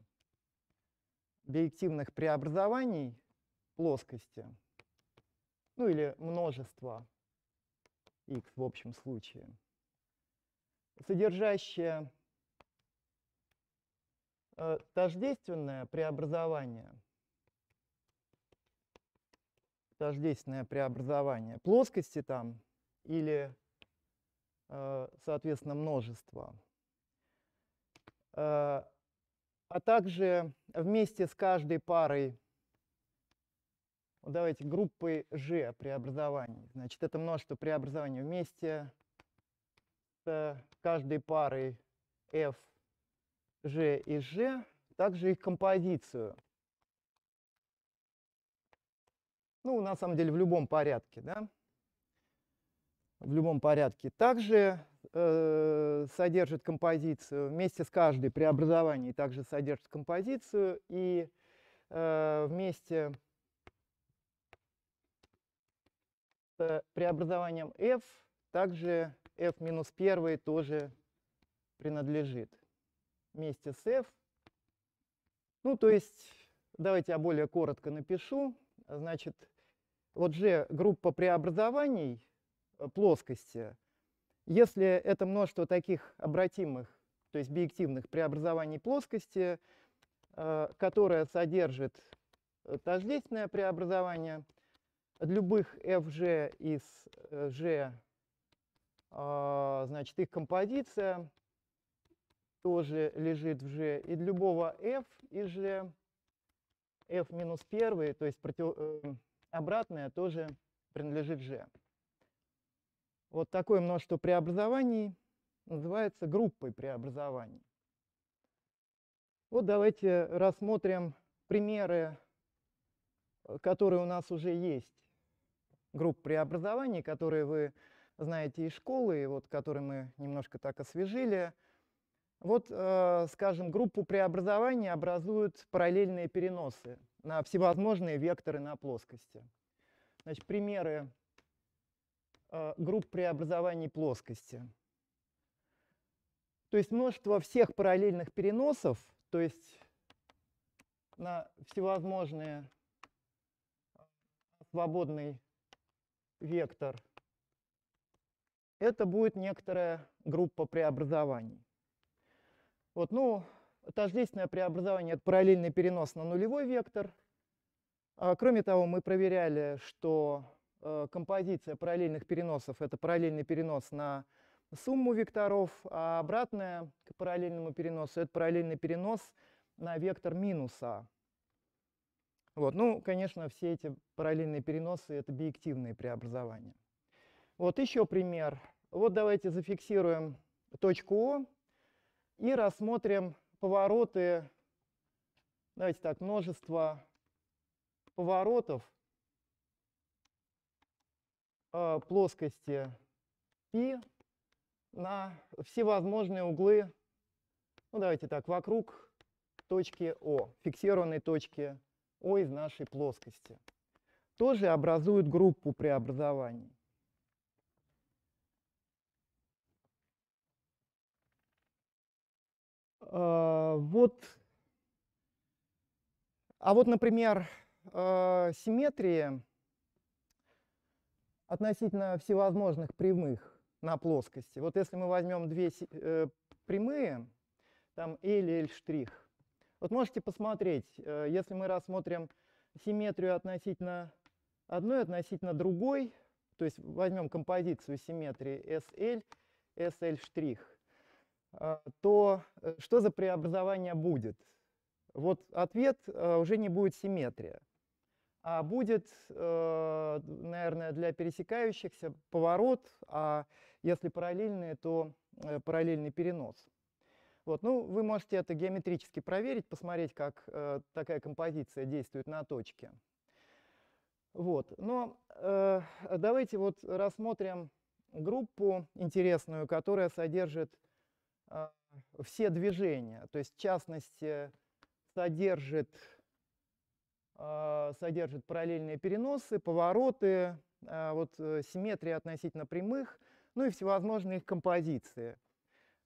Биективных преобразований плоскости, ну или множество x в общем случае, содержащее Э, тождественное преобразование. Тождественное преобразование плоскости там или, э, соответственно, множество. Э, а также вместе с каждой парой, давайте, группой G преобразований. Значит, это множество преобразований вместе с каждой парой F G и G, также их композицию. Ну, на самом деле, в любом порядке, да? В любом порядке. Также э, содержит композицию, вместе с каждой преобразованием также содержит композицию, и э, вместе с преобразованием f также f-1 тоже принадлежит вместе с f. Ну, то есть, давайте я более коротко напишу. Значит, вот же группа преобразований э, плоскости, если это множество таких обратимых, то есть биективных преобразований плоскости, э, которое содержит э, тождественное преобразование от любых fg из g, значит, их композиция – тоже лежит в G. И для любого f из G, f минус 1, то есть против, э, обратное, тоже принадлежит G. Вот такое множество преобразований называется группой преобразований. Вот давайте рассмотрим примеры, э, которые у нас уже есть. Групп преобразований, которые вы знаете из школы, и вот которые мы немножко так освежили. Вот, э, скажем, группу преобразования образуют параллельные переносы на всевозможные векторы на плоскости. Значит, примеры э, групп преобразований плоскости. То есть множество всех параллельных переносов, то есть на всевозможные э, свободный вектор, это будет некоторая группа преобразований. Вот, ну, тождественное преобразование от параллельный перенос на нулевой вектор. А, кроме того, мы проверяли, что э, композиция параллельных переносов – это параллельный перенос на сумму векторов, а обратная к параллельному переносу – это параллельный перенос на вектор минуса. Вот, ну, конечно, все эти параллельные переносы – это биективные преобразования. Вот еще пример. Вот давайте зафиксируем точку О и рассмотрим повороты, давайте так, множество поворотов э, плоскости π на всевозможные углы, ну давайте так, вокруг точки О, фиксированной точки О из нашей плоскости. Тоже образуют группу преобразований. А, вот. А вот, например, а, симметрии относительно всевозможных прямых на плоскости. Вот если мы возьмем две э, прямые, там L и L', штрих. вот можете посмотреть, э, если мы рассмотрим симметрию относительно одной, относительно другой, то есть возьмем композицию симметрии SL, SL', штрих а, то э, что за преобразование будет? Вот ответ а, уже не будет симметрия, а будет, э, наверное, для пересекающихся поворот, а если параллельные, то э, параллельный перенос. Вот, ну, вы можете это геометрически проверить, посмотреть, как э, такая композиция действует на точке. Вот, но э, давайте вот рассмотрим группу интересную, которая содержит а, все движения. То есть, в частности, содержит, а, содержит параллельные переносы, повороты, а, вот э, симметрии относительно прямых, ну и всевозможные их композиции.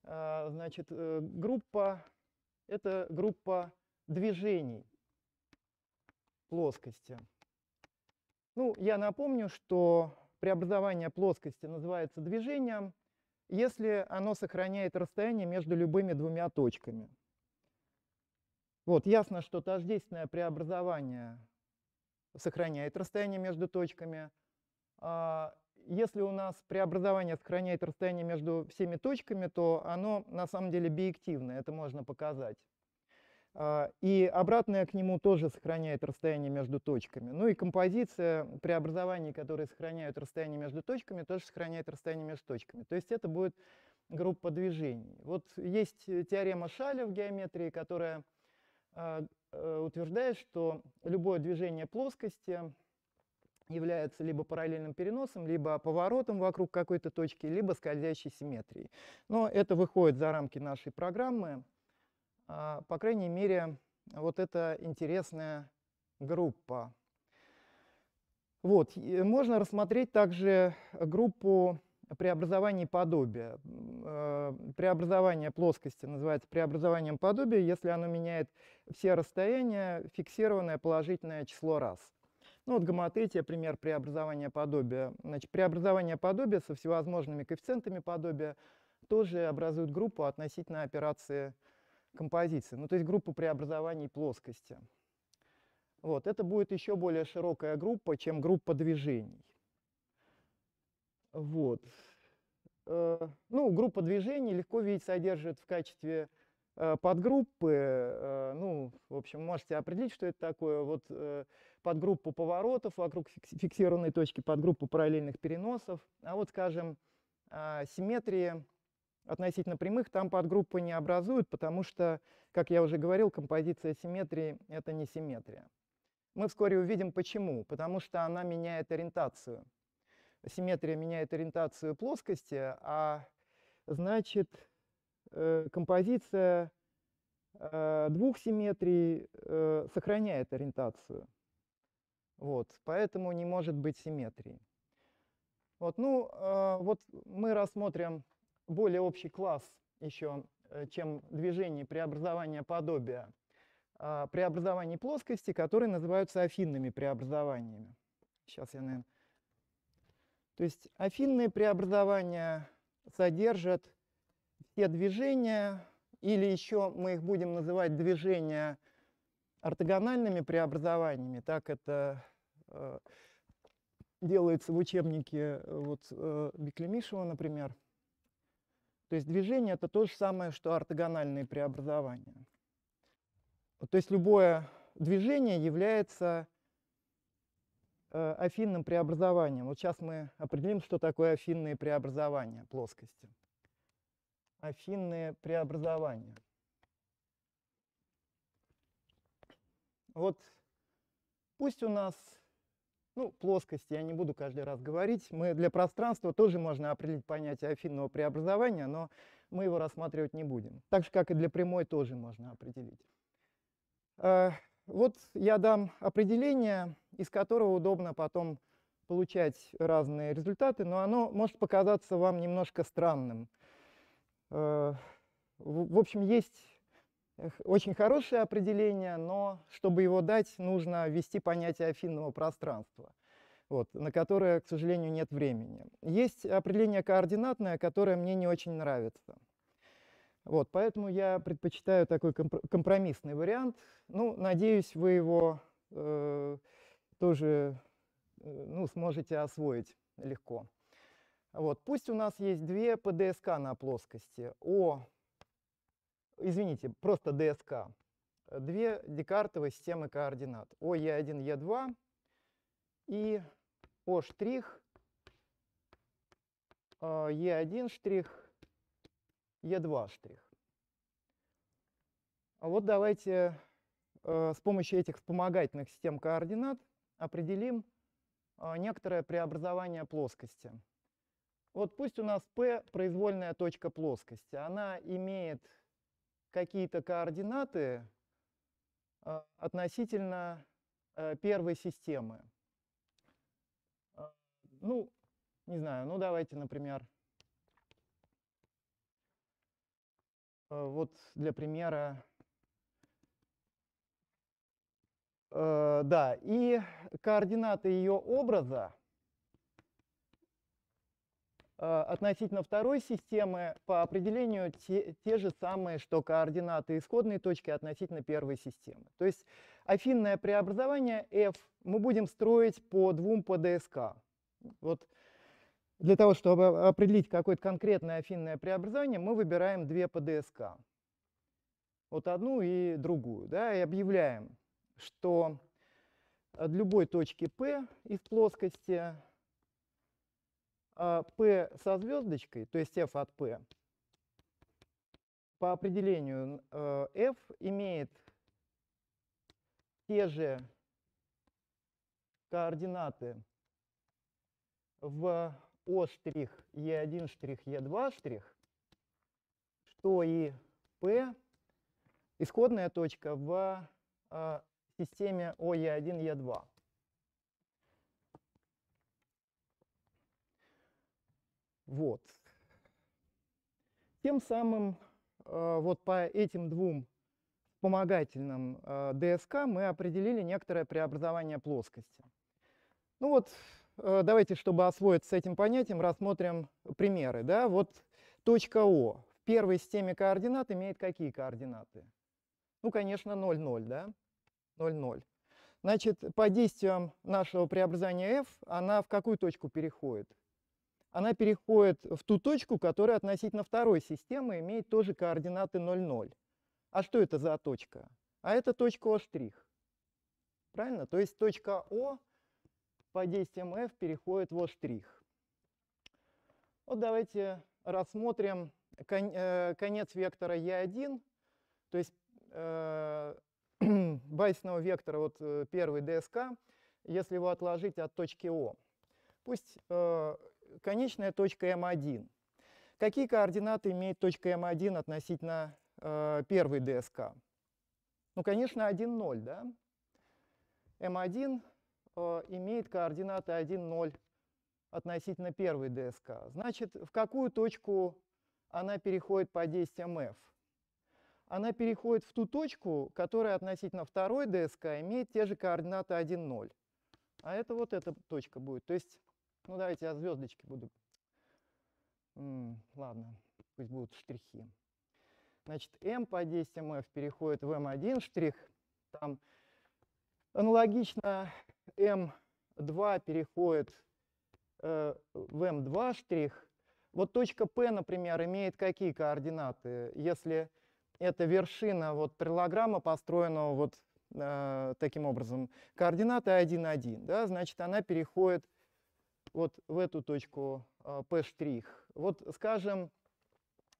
Значит, э, группа – это группа движений плоскости. Ну, я напомню, что преобразование плоскости называется движением – если оно сохраняет расстояние между любыми двумя точками. Вот, ясно, что тождественное преобразование сохраняет расстояние между точками. А, если у нас преобразование сохраняет расстояние между всеми точками, то оно на самом деле биективное, это можно показать. А, и обратное к нему тоже сохраняет расстояние между точками. Ну и композиция преобразований, которые сохраняют расстояние между точками, тоже сохраняет расстояние между точками. То есть это будет группа движений. Вот есть э, теорема Шаля в геометрии, которая а, э, утверждает, что любое движение плоскости является либо параллельным переносом, либо поворотом вокруг какой-то точки, либо скользящей симметрией. Но это выходит за рамки нашей программы. А, по крайней мере, вот эта интересная группа. Вот. Можно рассмотреть также группу преобразований подобия. Э, преобразование плоскости называется преобразованием подобия, если оно меняет все расстояния, фиксированное положительное число раз. Ну вот гомотетия пример преобразования подобия. Значит, преобразование подобия со всевозможными коэффициентами подобия тоже образуют группу относительно операции композиции, ну то есть группу преобразований плоскости. Вот, это будет еще более широкая группа, чем группа движений. Вот. Э, ну, группа движений легко видеть содержит в качестве э, подгруппы, э, ну, в общем, можете определить, что это такое, вот подгруппу поворотов вокруг фиксированной точки, подгруппу параллельных переносов, а вот, скажем, а, симметрии относительно прямых там подгруппы не образуют, потому что, как я уже говорил, композиция симметрии — это не симметрия. Мы вскоре увидим почему, потому что она меняет ориентацию. Симметрия меняет ориентацию плоскости, а значит э, композиция э, двух симметрий э, сохраняет ориентацию. Вот, поэтому не может быть симметрии. Вот, ну, вот мы рассмотрим более общий класс еще, э, чем движение преобразования подобия, а, преобразований плоскости, которые называются афинными преобразованиями. Сейчас я, наверное... То есть афинные преобразования содержат все движения, или еще мы их будем называть движения ортогональными преобразованиями, так это э, делается в учебнике э, вот, э, Беклемишева, например, то есть движение это то же самое, что ортогональные преобразования. То есть любое движение является э, афинным преобразованием. Вот сейчас мы определим, что такое афинные преобразования плоскости. Афинные преобразования. Вот пусть у нас ну, плоскости, я не буду каждый раз говорить. Мы для пространства тоже можно определить понятие афинного преобразования, но мы его рассматривать не будем. Так же, как и для прямой тоже можно определить. Э, вот я дам определение, из которого удобно потом получать разные результаты, но оно может показаться вам немножко странным. Э, в общем, есть очень хорошее определение, но чтобы его дать, нужно ввести понятие афинного пространства, вот, на которое, к сожалению, нет времени. Есть определение координатное, которое мне не очень нравится. Вот, поэтому я предпочитаю такой компромиссный вариант. Ну, надеюсь, вы его э, тоже э, ну, сможете освоить легко. Вот, пусть у нас есть две ПДСК на плоскости. О извините, просто ДСК, две декартовые системы координат ОЕ1, Е2 и О', Е1 штрих, э, Е2 штрих. А вот давайте э, с помощью этих вспомогательных систем координат определим э, некоторое преобразование плоскости. Вот пусть у нас P произвольная точка плоскости. Она имеет какие-то координаты а, относительно э, первой системы. А, ну, не знаю, ну давайте, например, э, вот для примера, э, да, и координаты ее образа Э, относительно второй системы по определению те, те же самые, что координаты исходной точки относительно первой системы. То есть афинное преобразование f мы будем строить по двум ПДСК. Вот для того, чтобы определить какое-то конкретное афинное преобразование, мы выбираем две ПДСК. Вот одну и другую. Да, и объявляем, что от любой точки P из плоскости P а, со звездочкой, то есть f от P, по определению f э, имеет те же координаты в O', E1', E2', что и P, исходная точка в а, системе ОЕ1, Е2. Вот. Тем самым э, вот по этим двум вспомогательным э, ДСК мы определили некоторое преобразование плоскости. Ну вот, э, давайте, чтобы освоиться с этим понятием, рассмотрим примеры. Да? Вот точка О в первой системе координат имеет какие координаты? Ну, конечно, 0, 0, да? 0, 0. Значит, по действиям нашего преобразования F она в какую точку переходит? она переходит в ту точку, которая относительно второй системы имеет тоже координаты 0,0. А что это за точка? А это точка О'. Правильно? То есть точка О по действием F переходит в О'. Вот давайте рассмотрим кон э, конец вектора Е1, то есть э, (clears throat) байсного вектора, вот э, первый ДСК, если его отложить от точки О. Пусть э, конечная точка М1. Эм Какие координаты имеет точка М1 эм относительно э, первой ДСК? Ну, конечно, 1, 0, да? М1 эм э, имеет координаты 1, 0 относительно первой ДСК. Значит, в какую точку она переходит по действиям F? Она переходит в ту точку, которая относительно второй ДСК имеет те же координаты 1, 0. А это вот эта точка будет. То есть ну давайте я звездочки буду. М -м, ладно, пусть будут штрихи. Значит, М по 10 МФ переходит в М1 штрих. Там аналогично М2 переходит э, в М2 штрих. Вот точка P, например, имеет какие координаты? Если это вершина вот параллограмма, построенного вот э, таким образом, координаты 1,1, да, значит, она переходит вот в эту точку P'. А, вот, скажем,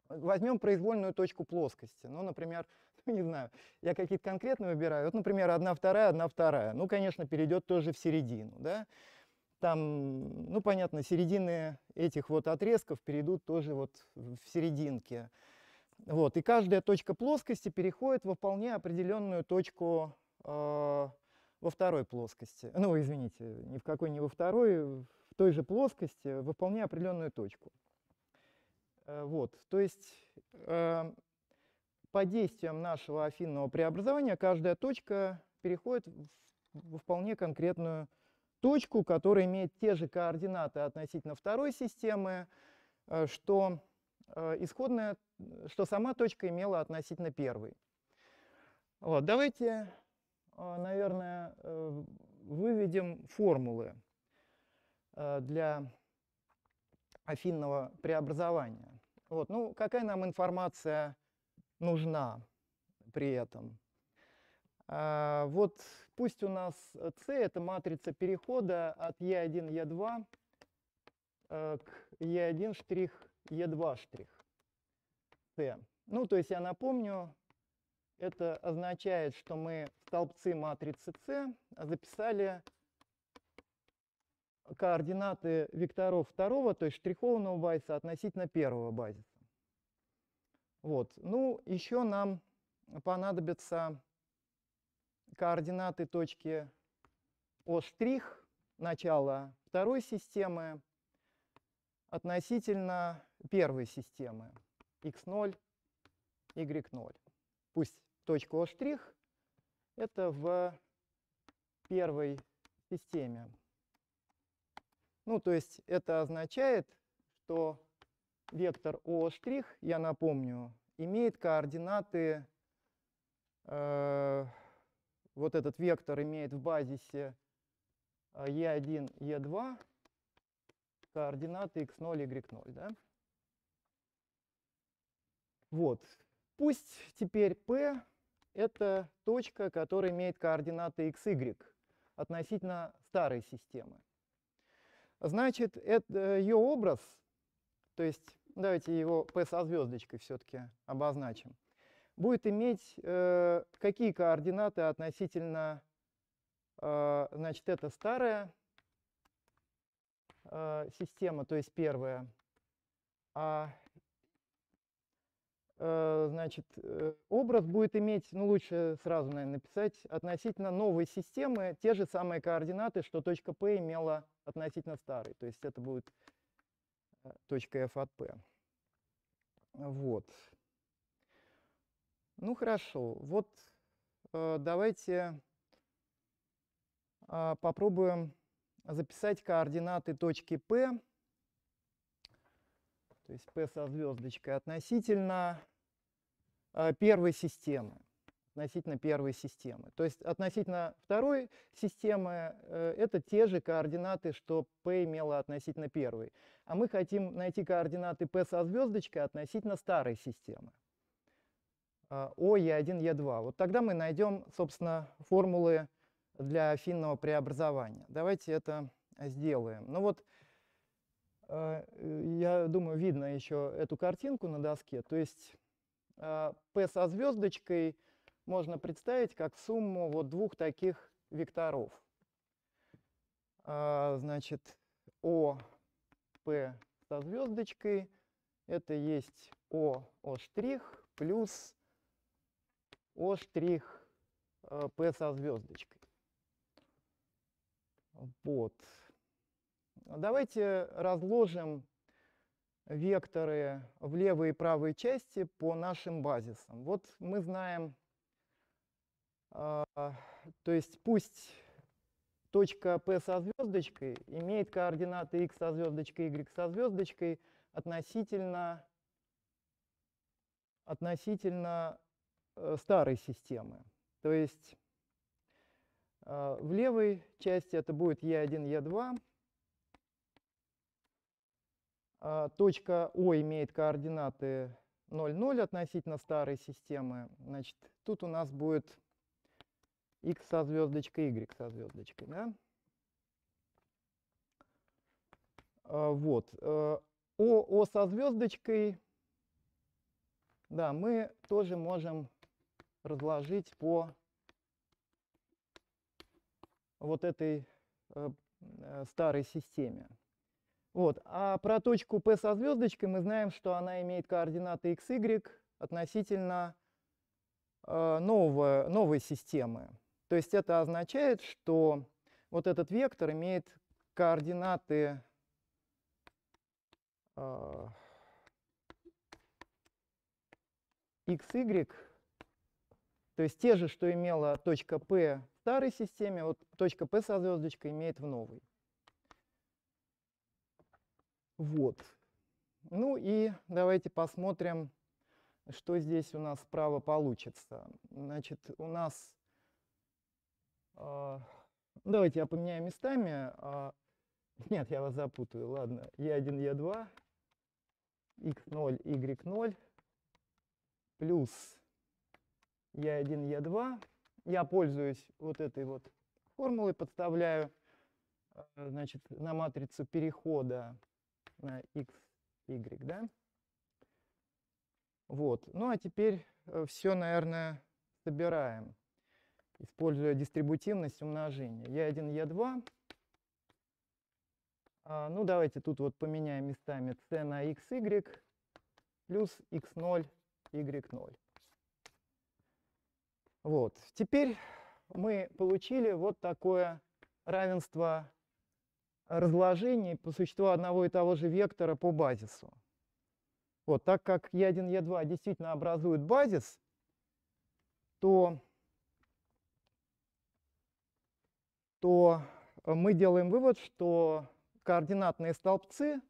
возьмем произвольную точку плоскости. Ну, например, (laughs) ну, не знаю, я какие-то конкретные выбираю. Вот, например, одна вторая, одна вторая. Ну, конечно, перейдет тоже в середину, да. Там, ну, понятно, середины этих вот отрезков перейдут тоже вот в серединке. Вот, и каждая точка плоскости переходит во вполне определенную точку э, во второй плоскости. Ну, извините, ни в какой не во второй, той же плоскости, э, выполняя определенную точку. Э, вот, то есть эм, по действиям нашего афинного преобразования каждая точка переходит в, вполне конкретную точку, которая имеет те же координаты относительно второй системы, э, что исходная, что сама точка имела относительно первой. Вот, давайте, наверное, выведем формулы Э, для афинного преобразования. Вот. Ну, какая нам информация нужна при этом? А, вот пусть у нас C – это матрица перехода от E1, E2 э, к E1 штрих, E2 штрих. C. Ну, то есть я напомню, это означает, что мы в столбцы матрицы C записали координаты векторов второго, то есть штрихованного байса, относительно первого базиса. Вот. Ну, еще нам понадобятся координаты точки О' начала второй системы относительно первой системы x0, y0. Пусть точка О' это в первой системе. Ну, то есть это означает, что вектор О', я напомню, имеет координаты, э, вот этот вектор имеет в базисе Е1, э, Е2, координаты x0, y0. Да? Вот. Пусть теперь P — это точка, которая имеет координаты x, y относительно старой системы. Значит, это э, ее образ, то есть давайте его P со звездочкой все-таки обозначим, будет иметь э, какие координаты относительно, э, значит, это старая э, система, то есть первая, а Э, значит, э, образ будет иметь, ну лучше сразу, наверное, написать, относительно новой системы те же самые координаты, что точка P имела относительно старой. То есть это будет э, точка F от P. Вот. Ну хорошо, вот давайте попробуем записать координаты точки P то есть P со звездочкой, относительно а, первой системы. Относительно первой системы. То есть относительно второй системы э, это те же координаты, что P имела относительно первой. А мы хотим найти координаты P со звездочкой относительно старой системы. Э, О, Е1, Е2. Вот тогда мы найдем, собственно, формулы для финного преобразования. Давайте это сделаем. Ну вот, а, э, я думаю, видно еще эту картинку на доске. То есть P а, со звездочкой можно представить как сумму вот двух таких векторов. А, значит, o p со звездочкой, это есть o o штрих плюс o штрих p э, со звездочкой. Вот. Давайте разложим векторы в левой и правой части по нашим базисам. Вот мы знаем, а, то есть пусть точка P со звездочкой имеет координаты x со звездочкой, y со звездочкой относительно, относительно э, старой системы. То есть а, в левой части это будет E1, E2, а, точка О имеет координаты 0 0 относительно старой системы. Значит, тут у нас будет x со звездочкой, y со звездочкой. Да? А, вот. Э, о, О со звездочкой, да, мы тоже можем разложить по вот этой э, э, старой системе. Вот. А про точку P со звездочкой мы знаем, что она имеет координаты XY относительно э, нового, новой системы. То есть это означает, что вот этот вектор имеет координаты э, XY, то есть те же, что имела точка P в старой системе, вот точка P со звездочкой имеет в новой. Вот. Ну и давайте посмотрим, что здесь у нас справа получится. Значит, у нас... Э, давайте я поменяю местами. Э, нет, я вас запутаю. Ладно, Е1, Е2, X0, Y0, плюс Е1, Е2. Я пользуюсь вот этой вот формулой, подставляю а, значит, на матрицу перехода на x, y, да? Вот. Ну а теперь э, все, наверное, собираем, используя дистрибутивность умножения. я 1 я 2 А, ну давайте тут вот поменяем местами c на x, y плюс x0, y0. Вот. Теперь мы получили вот такое равенство разложений по существу одного и того же вектора по базису. Вот, так как Е1, Е2 действительно образуют базис, то, то мы делаем вывод, что координатные столбцы,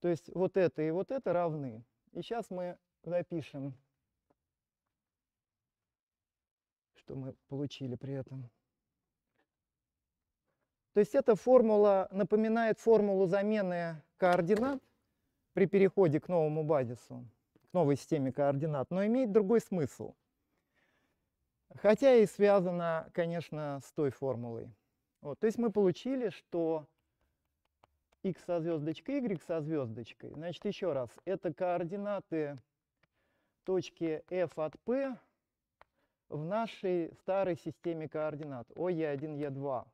то есть вот это и вот это равны. И сейчас мы запишем, что мы получили при этом. То есть эта формула напоминает формулу замены координат при переходе к новому базису, к новой системе координат, но имеет другой смысл. Хотя и связано, конечно, с той формулой. Вот, то есть мы получили, что x со звездочкой, y со звездочкой. Значит, еще раз, это координаты точки f от p в нашей старой системе координат ОЕ1, Е2.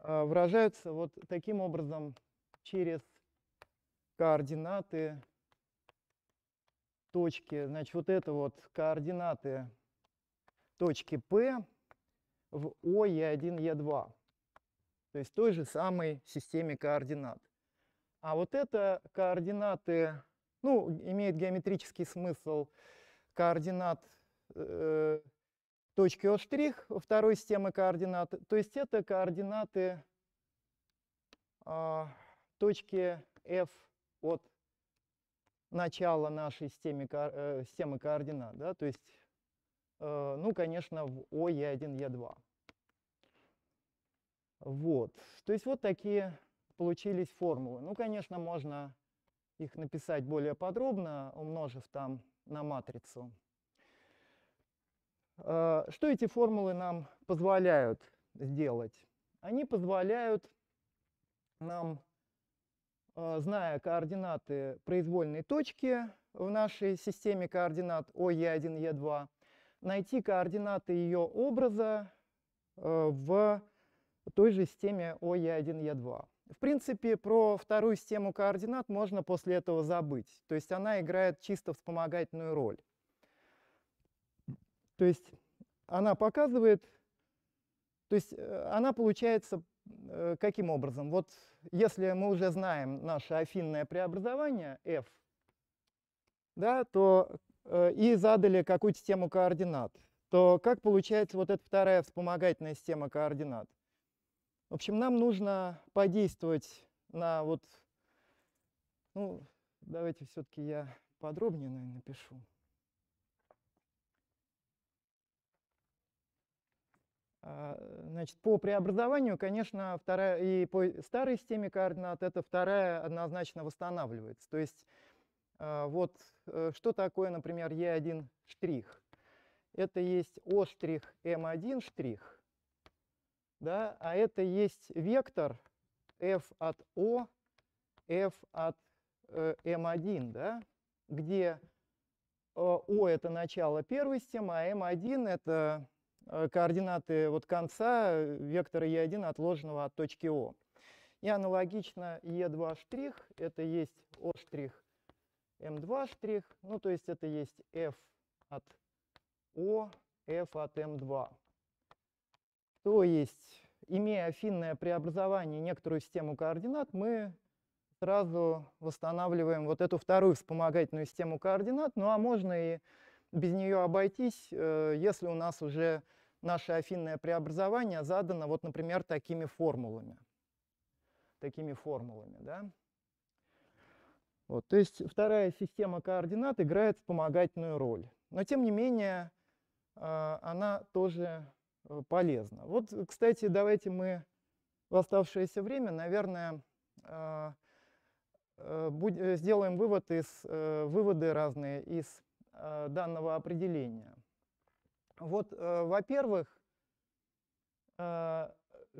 А, выражаются вот таким образом через координаты точки. Значит, вот это вот координаты точки P в О, Е1, Е2. То есть той же самой системе координат. А вот это координаты, ну, имеет геометрический смысл координат э, точки О' второй системы координат. То есть это координаты э, точки F от начала нашей системы, э, системы координат. Да? То есть, э, ну, конечно, в О, Е1, Е2. Вот. То есть вот такие получились формулы. Ну, конечно, можно их написать более подробно, умножив там на матрицу. Э, что эти формулы нам позволяют сделать? Они позволяют нам, э, зная координаты произвольной точки в нашей системе координат ОЕ1, Е2, найти координаты ее образа э, в той же системе ОЕ1, Е2. В принципе, про вторую систему координат можно после этого забыть. То есть она играет чисто вспомогательную роль. То есть она показывает, то есть э, она получается э, каким образом? Вот если мы уже знаем наше афинное преобразование f, да, то э, и задали какую-то систему координат, то как получается вот эта вторая вспомогательная система координат? В общем, нам нужно подействовать на вот, ну, давайте все-таки я подробнее, наверное, напишу. А, значит, по преобразованию, конечно, вторая, и по старой системе координат эта вторая однозначно восстанавливается. То есть а, вот э, что такое, например, Е1 штрих? Это есть О штрих, М1 штрих, да? а это есть вектор F от О, F от э, М1, да? где э, О – это начало первой системы, а М1 – это Э, координаты вот конца э, вектора e 1 отложенного от точки О. И аналогично e 2 штрих, это есть О' штрих, М2', штрих, ну то есть это есть F от O, F от М2. То есть, имея афинное преобразование некоторую систему координат, мы сразу восстанавливаем вот эту вторую вспомогательную систему координат, ну а можно и без нее обойтись, э, если у нас уже наше афинное преобразование задано, вот, например, такими формулами. Такими формулами, да? Вот, то есть вторая система координат играет вспомогательную роль. Но, тем не менее, а, она тоже э, полезна. Вот, кстати, давайте мы в оставшееся время, наверное, а, э, э, сделаем вывод из, выводы разные из данного определения. Вот, э, во-первых, э,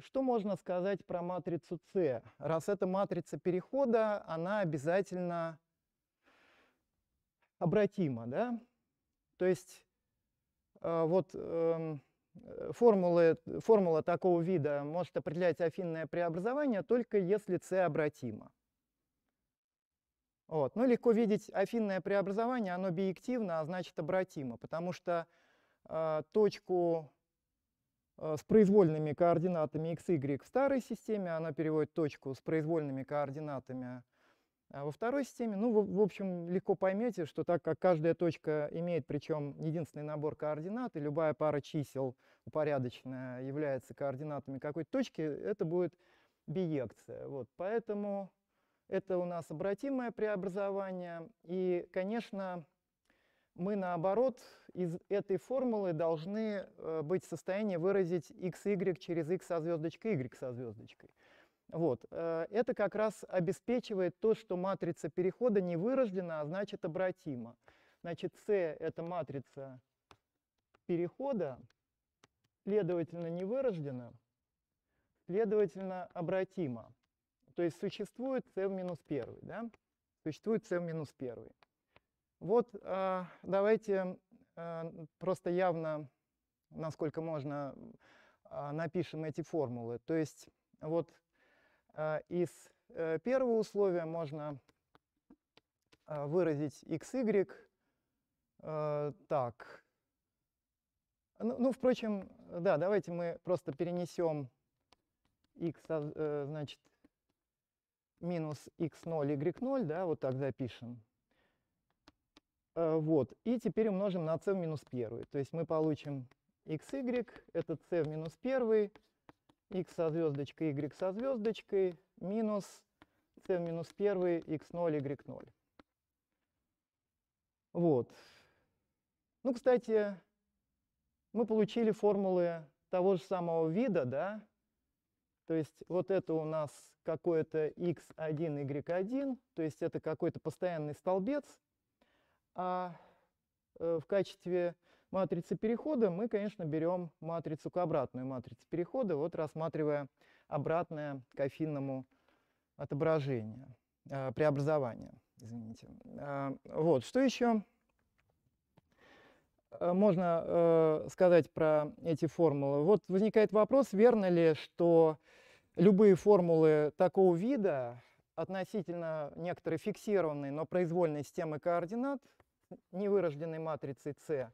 что можно сказать про матрицу С? Раз это матрица перехода, она обязательно обратима, да? То есть э, вот эм, э, формулы, формула такого вида может определять афинное преобразование только если С обратимо. Вот. Ну, легко видеть афинное преобразование, оно биективно, а значит обратимо, потому что а, точку а, с произвольными координатами x, y в старой системе, она переводит точку с произвольными координатами а, во второй системе. Ну, в, общем, легко поймете, что так как каждая точка имеет, причем, единственный набор координат, и любая пара чисел упорядоченная является координатами какой-то точки, это будет биекция. Вот, поэтому это у нас обратимое преобразование. И, конечно, мы наоборот из этой формулы должны э, быть в состоянии выразить xy через x со звездочкой, y со звездочкой. Вот. Э, это как раз обеспечивает то, что матрица перехода не вырождена, а значит обратима. Значит, C — это матрица перехода, следовательно, не вырождена, следовательно, обратима. То есть существует C в минус 1, да? Существует C в минус 1. Вот э, давайте э, просто явно, насколько можно, э, напишем эти формулы. То есть вот из первого условия можно выразить xy. Так. Ну, ну, впрочем, да, давайте мы просто перенесем x, значит, минус x0, y0, да, вот так запишем. Э, вот. И теперь умножим на c в минус 1. То есть мы получим xy, это c в минус 1, x со звездочкой, y со звездочкой, минус c в минус 1, x0, y0. Вот. Ну, кстати, мы получили формулы того же самого вида, да? То есть вот это у нас какое-то x1, y1, то есть это какой-то постоянный столбец, а э, в качестве матрицы перехода мы, конечно, берем матрицу к обратную матрицу перехода, вот рассматривая обратное к афинному отображению а, преобразование. Извините. А, вот, что еще э, можно э, сказать про эти формулы? Вот возникает вопрос, верно ли, что любые формулы такого вида относительно некоторой фиксированной, но произвольной системы координат – невырожденной матрицы С,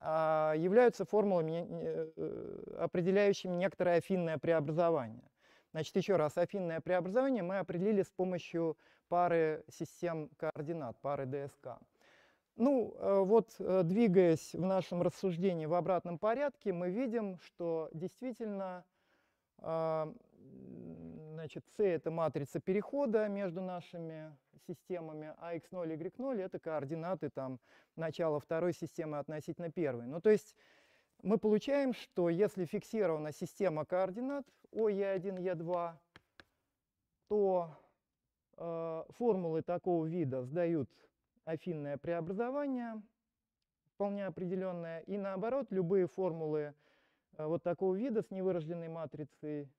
а, являются формулами, э, э, определяющими некоторое афинное преобразование. Значит, еще раз, афинное преобразование мы определили с помощью пары систем координат, пары ДСК. Ну, э, вот двигаясь в нашем рассуждении в обратном порядке, мы видим, что действительно а, Значит, C это матрица перехода между нашими системами, а x0 y0 это координаты там, начала второй системы относительно первой. Ну, то есть мы получаем, что если фиксирована система координат О, 1 Е2, то э, формулы такого вида сдают афинное преобразование, вполне определенное, и наоборот, любые формулы э, вот такого вида с невырожденной матрицей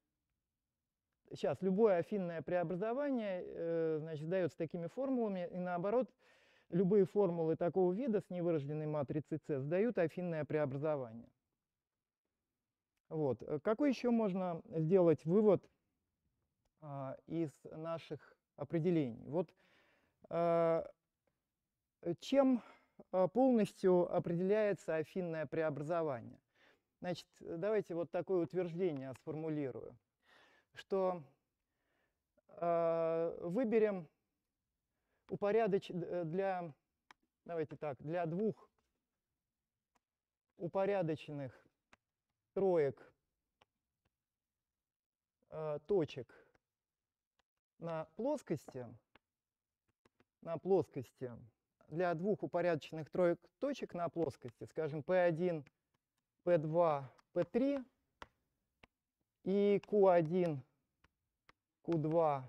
Сейчас любое афинное преобразование э, значит, дается такими формулами, и наоборот, любые формулы такого вида с невырожденной матрицей С дают афинное преобразование. Вот. Какой еще можно сделать вывод э, из наших определений? Вот э, чем а, полностью определяется афинное преобразование? Значит, давайте вот такое утверждение сформулирую что э, выберем упорядоч э, для, давайте так, для двух упорядоченных троек э, точек на плоскости, на плоскости, для двух упорядоченных троек точек на плоскости, скажем, P1, P2, P3, и Q1, Q2,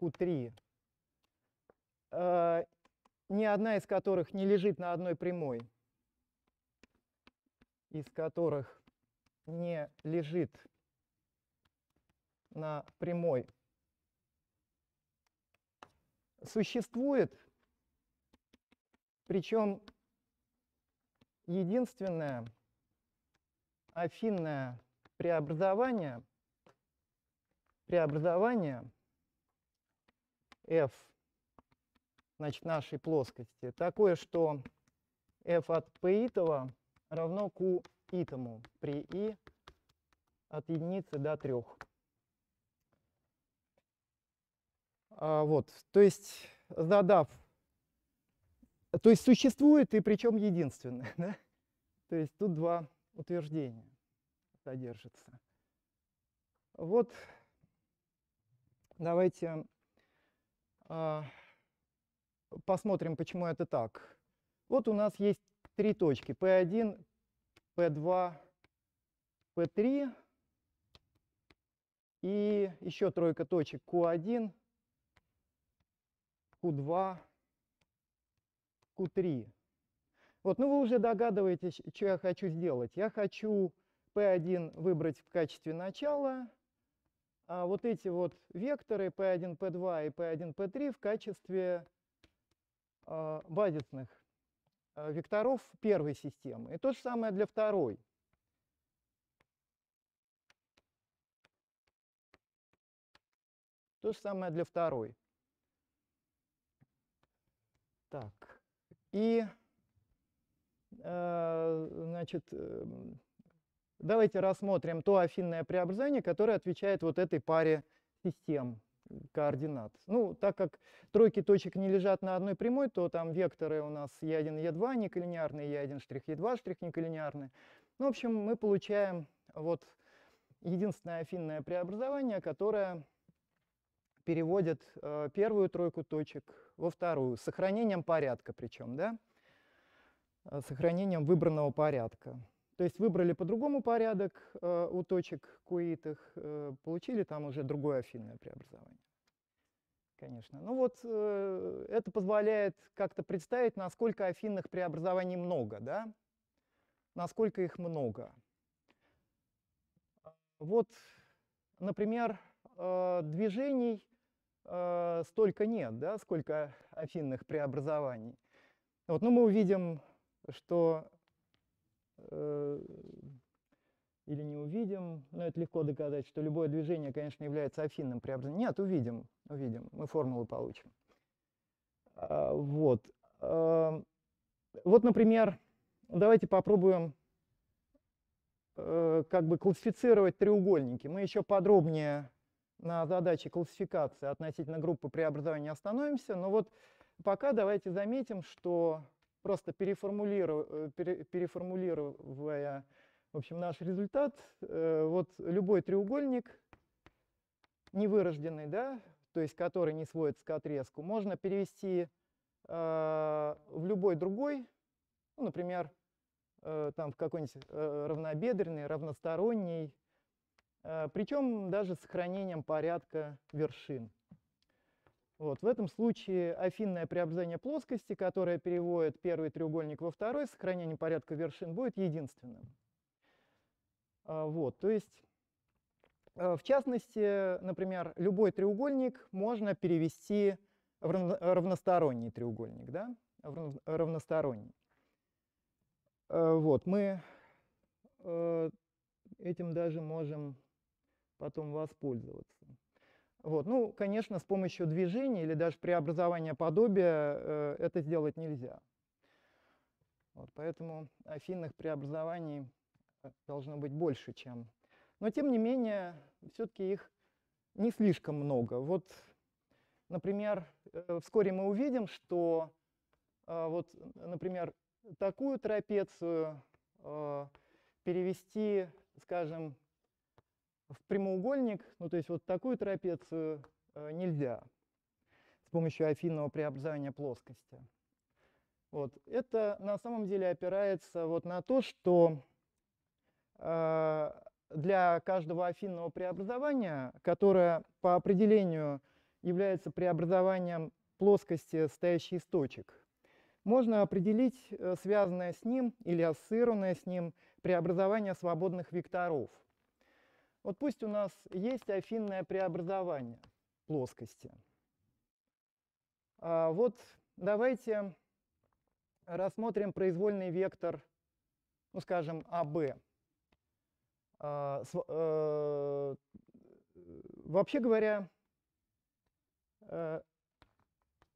Q3, э, ни одна из которых не лежит на одной прямой, из которых не лежит на прямой, существует, причем единственная афинная преобразования, преобразования f значит, нашей плоскости такое, что f от p итого равно q итому при i от единицы до трех. А, вот, то есть задав, то есть существует и причем единственное, (laughs) да? то есть тут два утверждения содержится. Вот давайте э, посмотрим, почему это так. Вот у нас есть три точки P1, P2, P3 и еще тройка точек Q1, Q2, Q3. Вот, ну вы уже догадываетесь, что я хочу сделать. Я хочу P1 выбрать в качестве начала, а вот эти вот векторы P1, P2 и P1, P3 в качестве а, базисных а, векторов первой системы. И то же самое для второй. То же самое для второй. Так. И, э, значит, эм, Давайте рассмотрим то афинное преобразование, которое отвечает вот этой паре систем координат. Ну, так как тройки точек не лежат на одной прямой, то там векторы у нас Е1, Е2 неколлинеарные, Е1 штрих, Е2 штрих неколлинеарные. Ну, в общем, мы получаем вот единственное афинное преобразование, которое переводит э, первую тройку точек во вторую, с сохранением порядка причем, да? Э, с сохранением выбранного порядка. То есть выбрали по-другому порядок э, у точек куитых, э, получили там уже другое афинное преобразование. Конечно. Ну вот э, это позволяет как-то представить, насколько афинных преобразований много, да? Насколько их много. Вот, например, э, движений э, столько нет, да, сколько афинных преобразований. Вот, ну мы увидим, что Э, или не увидим, но это легко доказать, что любое движение, конечно, является афинным преобразованием. Нет, увидим, увидим, мы формулы получим. А, вот. А, вот, например, давайте попробуем э, как бы классифицировать треугольники. Мы еще подробнее на задаче классификации относительно группы преобразования остановимся, но вот пока давайте заметим, что просто переформулиру, э, переформулируя в общем, наш результат, э, вот любой треугольник невырожденный, да, то есть который не сводится к отрезку, можно перевести э, в любой другой, ну, например, там в какой-нибудь равнобедренный, равносторонний, причем даже с сохранением порядка вершин. Вот, в этом случае афинное преобразование плоскости, которое переводит первый треугольник во второй, сохранение порядка вершин будет единственным. А, вот, то есть, а, в частности, например, любой треугольник можно перевести в равносторонний треугольник, да, в равносторонний. А, вот, мы а, этим даже можем потом воспользоваться. Вот. Ну, конечно, с помощью движения или даже преобразования подобия э, это сделать нельзя. Вот, поэтому афинных преобразований э, должно быть больше, чем... Но, тем не менее, все-таки их не слишком много. Вот, например, э, вскоре мы увидим, что, э, вот, например, такую трапецию э, перевести, скажем, в прямоугольник, ну то есть вот такую трапецию э, нельзя с помощью афинного преобразования плоскости. Вот. Это на самом деле опирается вот на то, что э, для каждого афинного преобразования, которое по определению является преобразованием плоскости, стоящей из точек, можно определить э, связанное с ним или ассоциированное с ним преобразование свободных векторов – вот пусть у нас есть афинное преобразование плоскости. А вот давайте рассмотрим произвольный вектор, ну скажем, АБ. А, с, э, вообще говоря, э,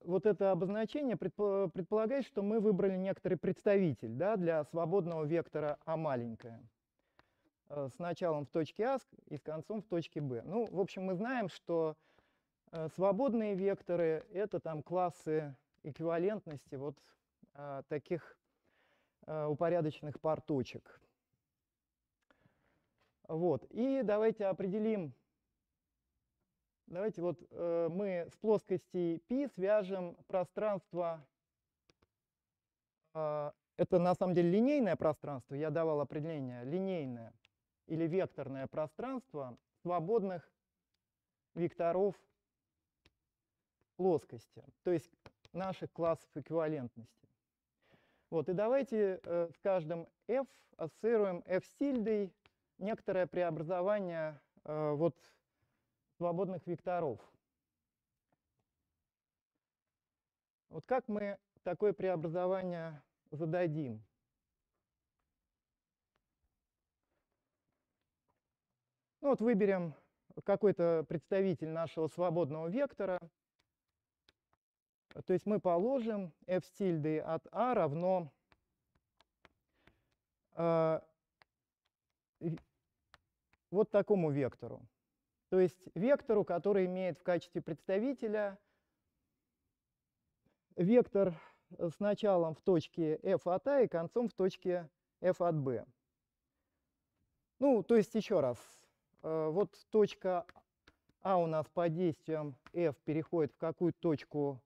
вот это обозначение предполагает, что мы выбрали некоторый представитель да, для свободного вектора А маленькое. Э, с началом в точке А и с концом в точке Б. Ну, в общем, мы знаем, что э, свободные векторы – это там классы эквивалентности вот а, таких э, упорядоченных пар точек. Вот. И давайте определим, давайте вот мы с плоскости π свяжем пространство, а, это на самом деле линейное пространство, я давал определение, линейное или векторное пространство свободных векторов плоскости, то есть наших классов эквивалентности. Вот, и давайте э, с каждым f ассоциируем f сильдой некоторое преобразование э, вот, свободных векторов. Вот как мы такое преобразование зададим? Ну вот выберем какой-то представитель нашего свободного вектора. То есть мы положим f стильды от a равно э, вот такому вектору. То есть вектору, который имеет в качестве представителя вектор с началом в точке f от a и концом в точке f от b. Ну, то есть еще раз, Э, вот точка А у нас под действием F переходит в какую -то точку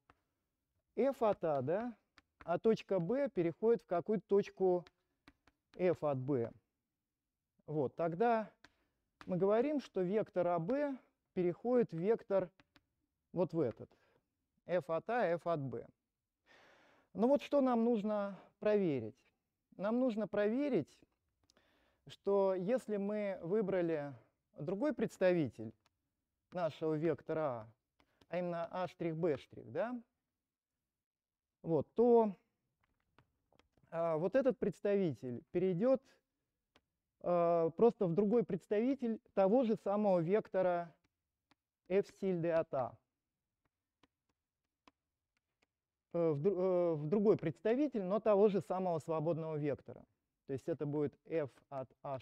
F от А, да? А точка B переходит в какую-то точку F от B. Вот, тогда мы говорим, что вектор АБ переходит в вектор вот в этот. F от А, F от B. Ну вот что нам нужно проверить. Нам нужно проверить, что если мы выбрали другой представитель нашего вектора А, а именно А', Б', да, вот, то а, вот этот представитель перейдет а, просто в другой представитель того же самого вектора f сильды от А. Э, в, э, в другой представитель, но того же самого свободного вектора. То есть это будет f от А'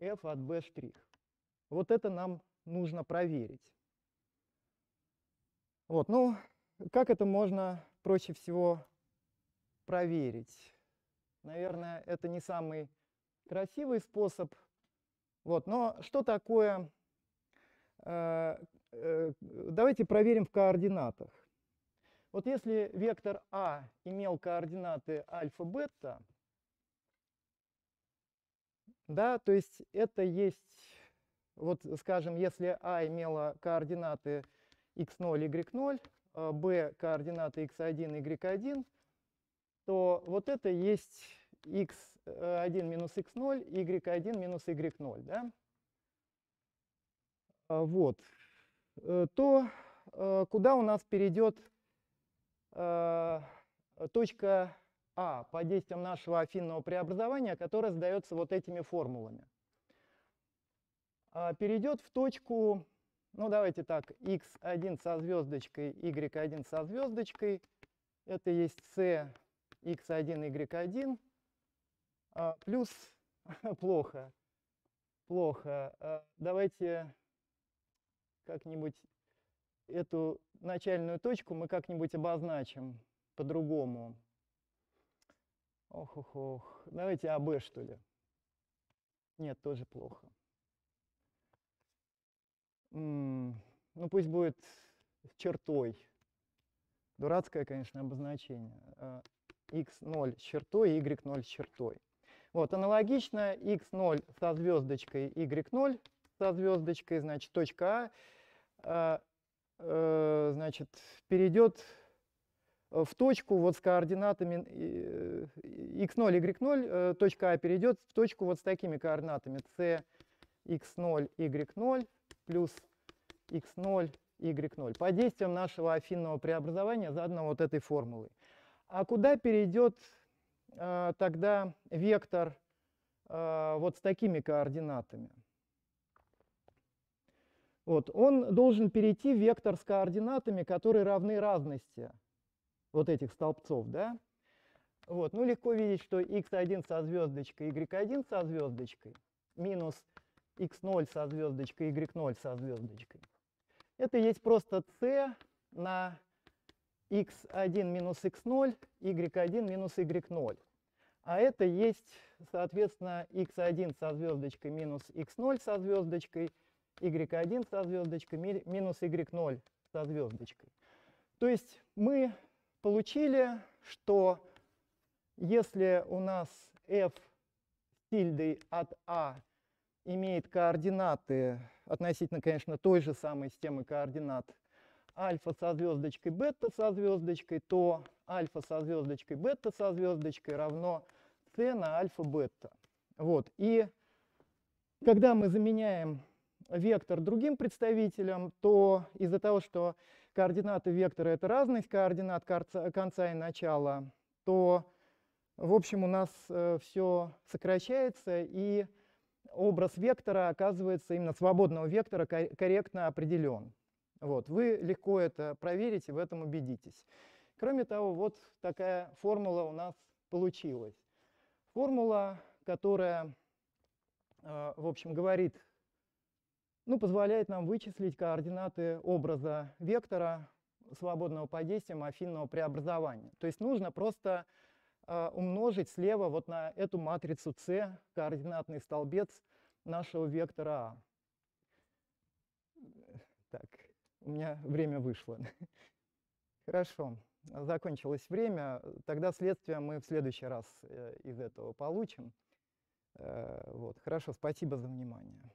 f от b'. штрих. Вот это нам нужно проверить. Вот, ну, как это можно проще всего проверить? Наверное, это не самый красивый способ. Вот, но что такое... Э, э, давайте проверим в координатах. Вот если вектор А имел координаты альфа-бета, да, то есть это есть, вот скажем, если А имела координаты x0, y0, b координаты x1, y1, то вот это есть x1 минус x0, y1 минус y0, да? А, вот. Э, то э, куда у нас перейдет э, точка а по действиям нашего афинного преобразования, которое сдается вот этими формулами. А, перейдет в точку, ну давайте так, x1 со звездочкой, y1 со звездочкой. Это есть c, x1, y1. А, плюс, (laughs) плохо, плохо. А, давайте как-нибудь эту начальную точку мы как-нибудь обозначим по-другому. Ох, ох, ох. Давайте АБ, что ли. Нет, тоже плохо. М -м ну, пусть будет чертой. Дурацкое, конечно, обозначение. x0 э, с чертой, y0 с чертой. Вот, аналогично x0 со звездочкой, y0 со звездочкой, значит, точка А, э, э, значит, перейдет Э, в точку вот с координатами x0, y0, э, э, точка А перейдет в точку вот с такими координатами c, x0, y0 плюс x0, y0 по действиям нашего афинного преобразования, заодно вот этой формулой. А куда перейдет э, тогда вектор э, вот с такими координатами? Вот, он должен перейти в вектор с координатами, которые равны разности вот этих столбцов, да? Вот, ну легко видеть, что x1 со звездочкой, y1 со звездочкой минус x0 со звездочкой, y0 со звездочкой. Это есть просто c на x1 минус x0, y1 минус y0. А это есть, соответственно, x1 со звездочкой минус x0 со звездочкой, y1 со звездочкой минус y0 со звездочкой. То есть мы получили, что если у нас f с тильдой от a имеет координаты относительно, конечно, той же самой системы координат альфа со звездочкой, бета со звездочкой, то альфа со звездочкой, бета со звездочкой равно c на альфа-бета. Вот. И когда мы заменяем вектор другим представителем, то из-за того, что координаты вектора – это разность координат конца и начала, то, в общем, у нас э, все сокращается, и образ вектора оказывается именно свободного вектора корректно определен. Вот, вы легко это проверите, в этом убедитесь. Кроме того, вот такая формула у нас получилась. Формула, которая, э, в общем, говорит ну, позволяет нам вычислить координаты образа вектора свободного по действиям афинного преобразования. То есть нужно просто э, умножить слева вот на эту матрицу С координатный столбец нашего вектора А. Так, у меня время вышло. Хорошо, закончилось время. Тогда следствие мы в следующий раз э, из этого получим. Э, вот, хорошо, спасибо за внимание.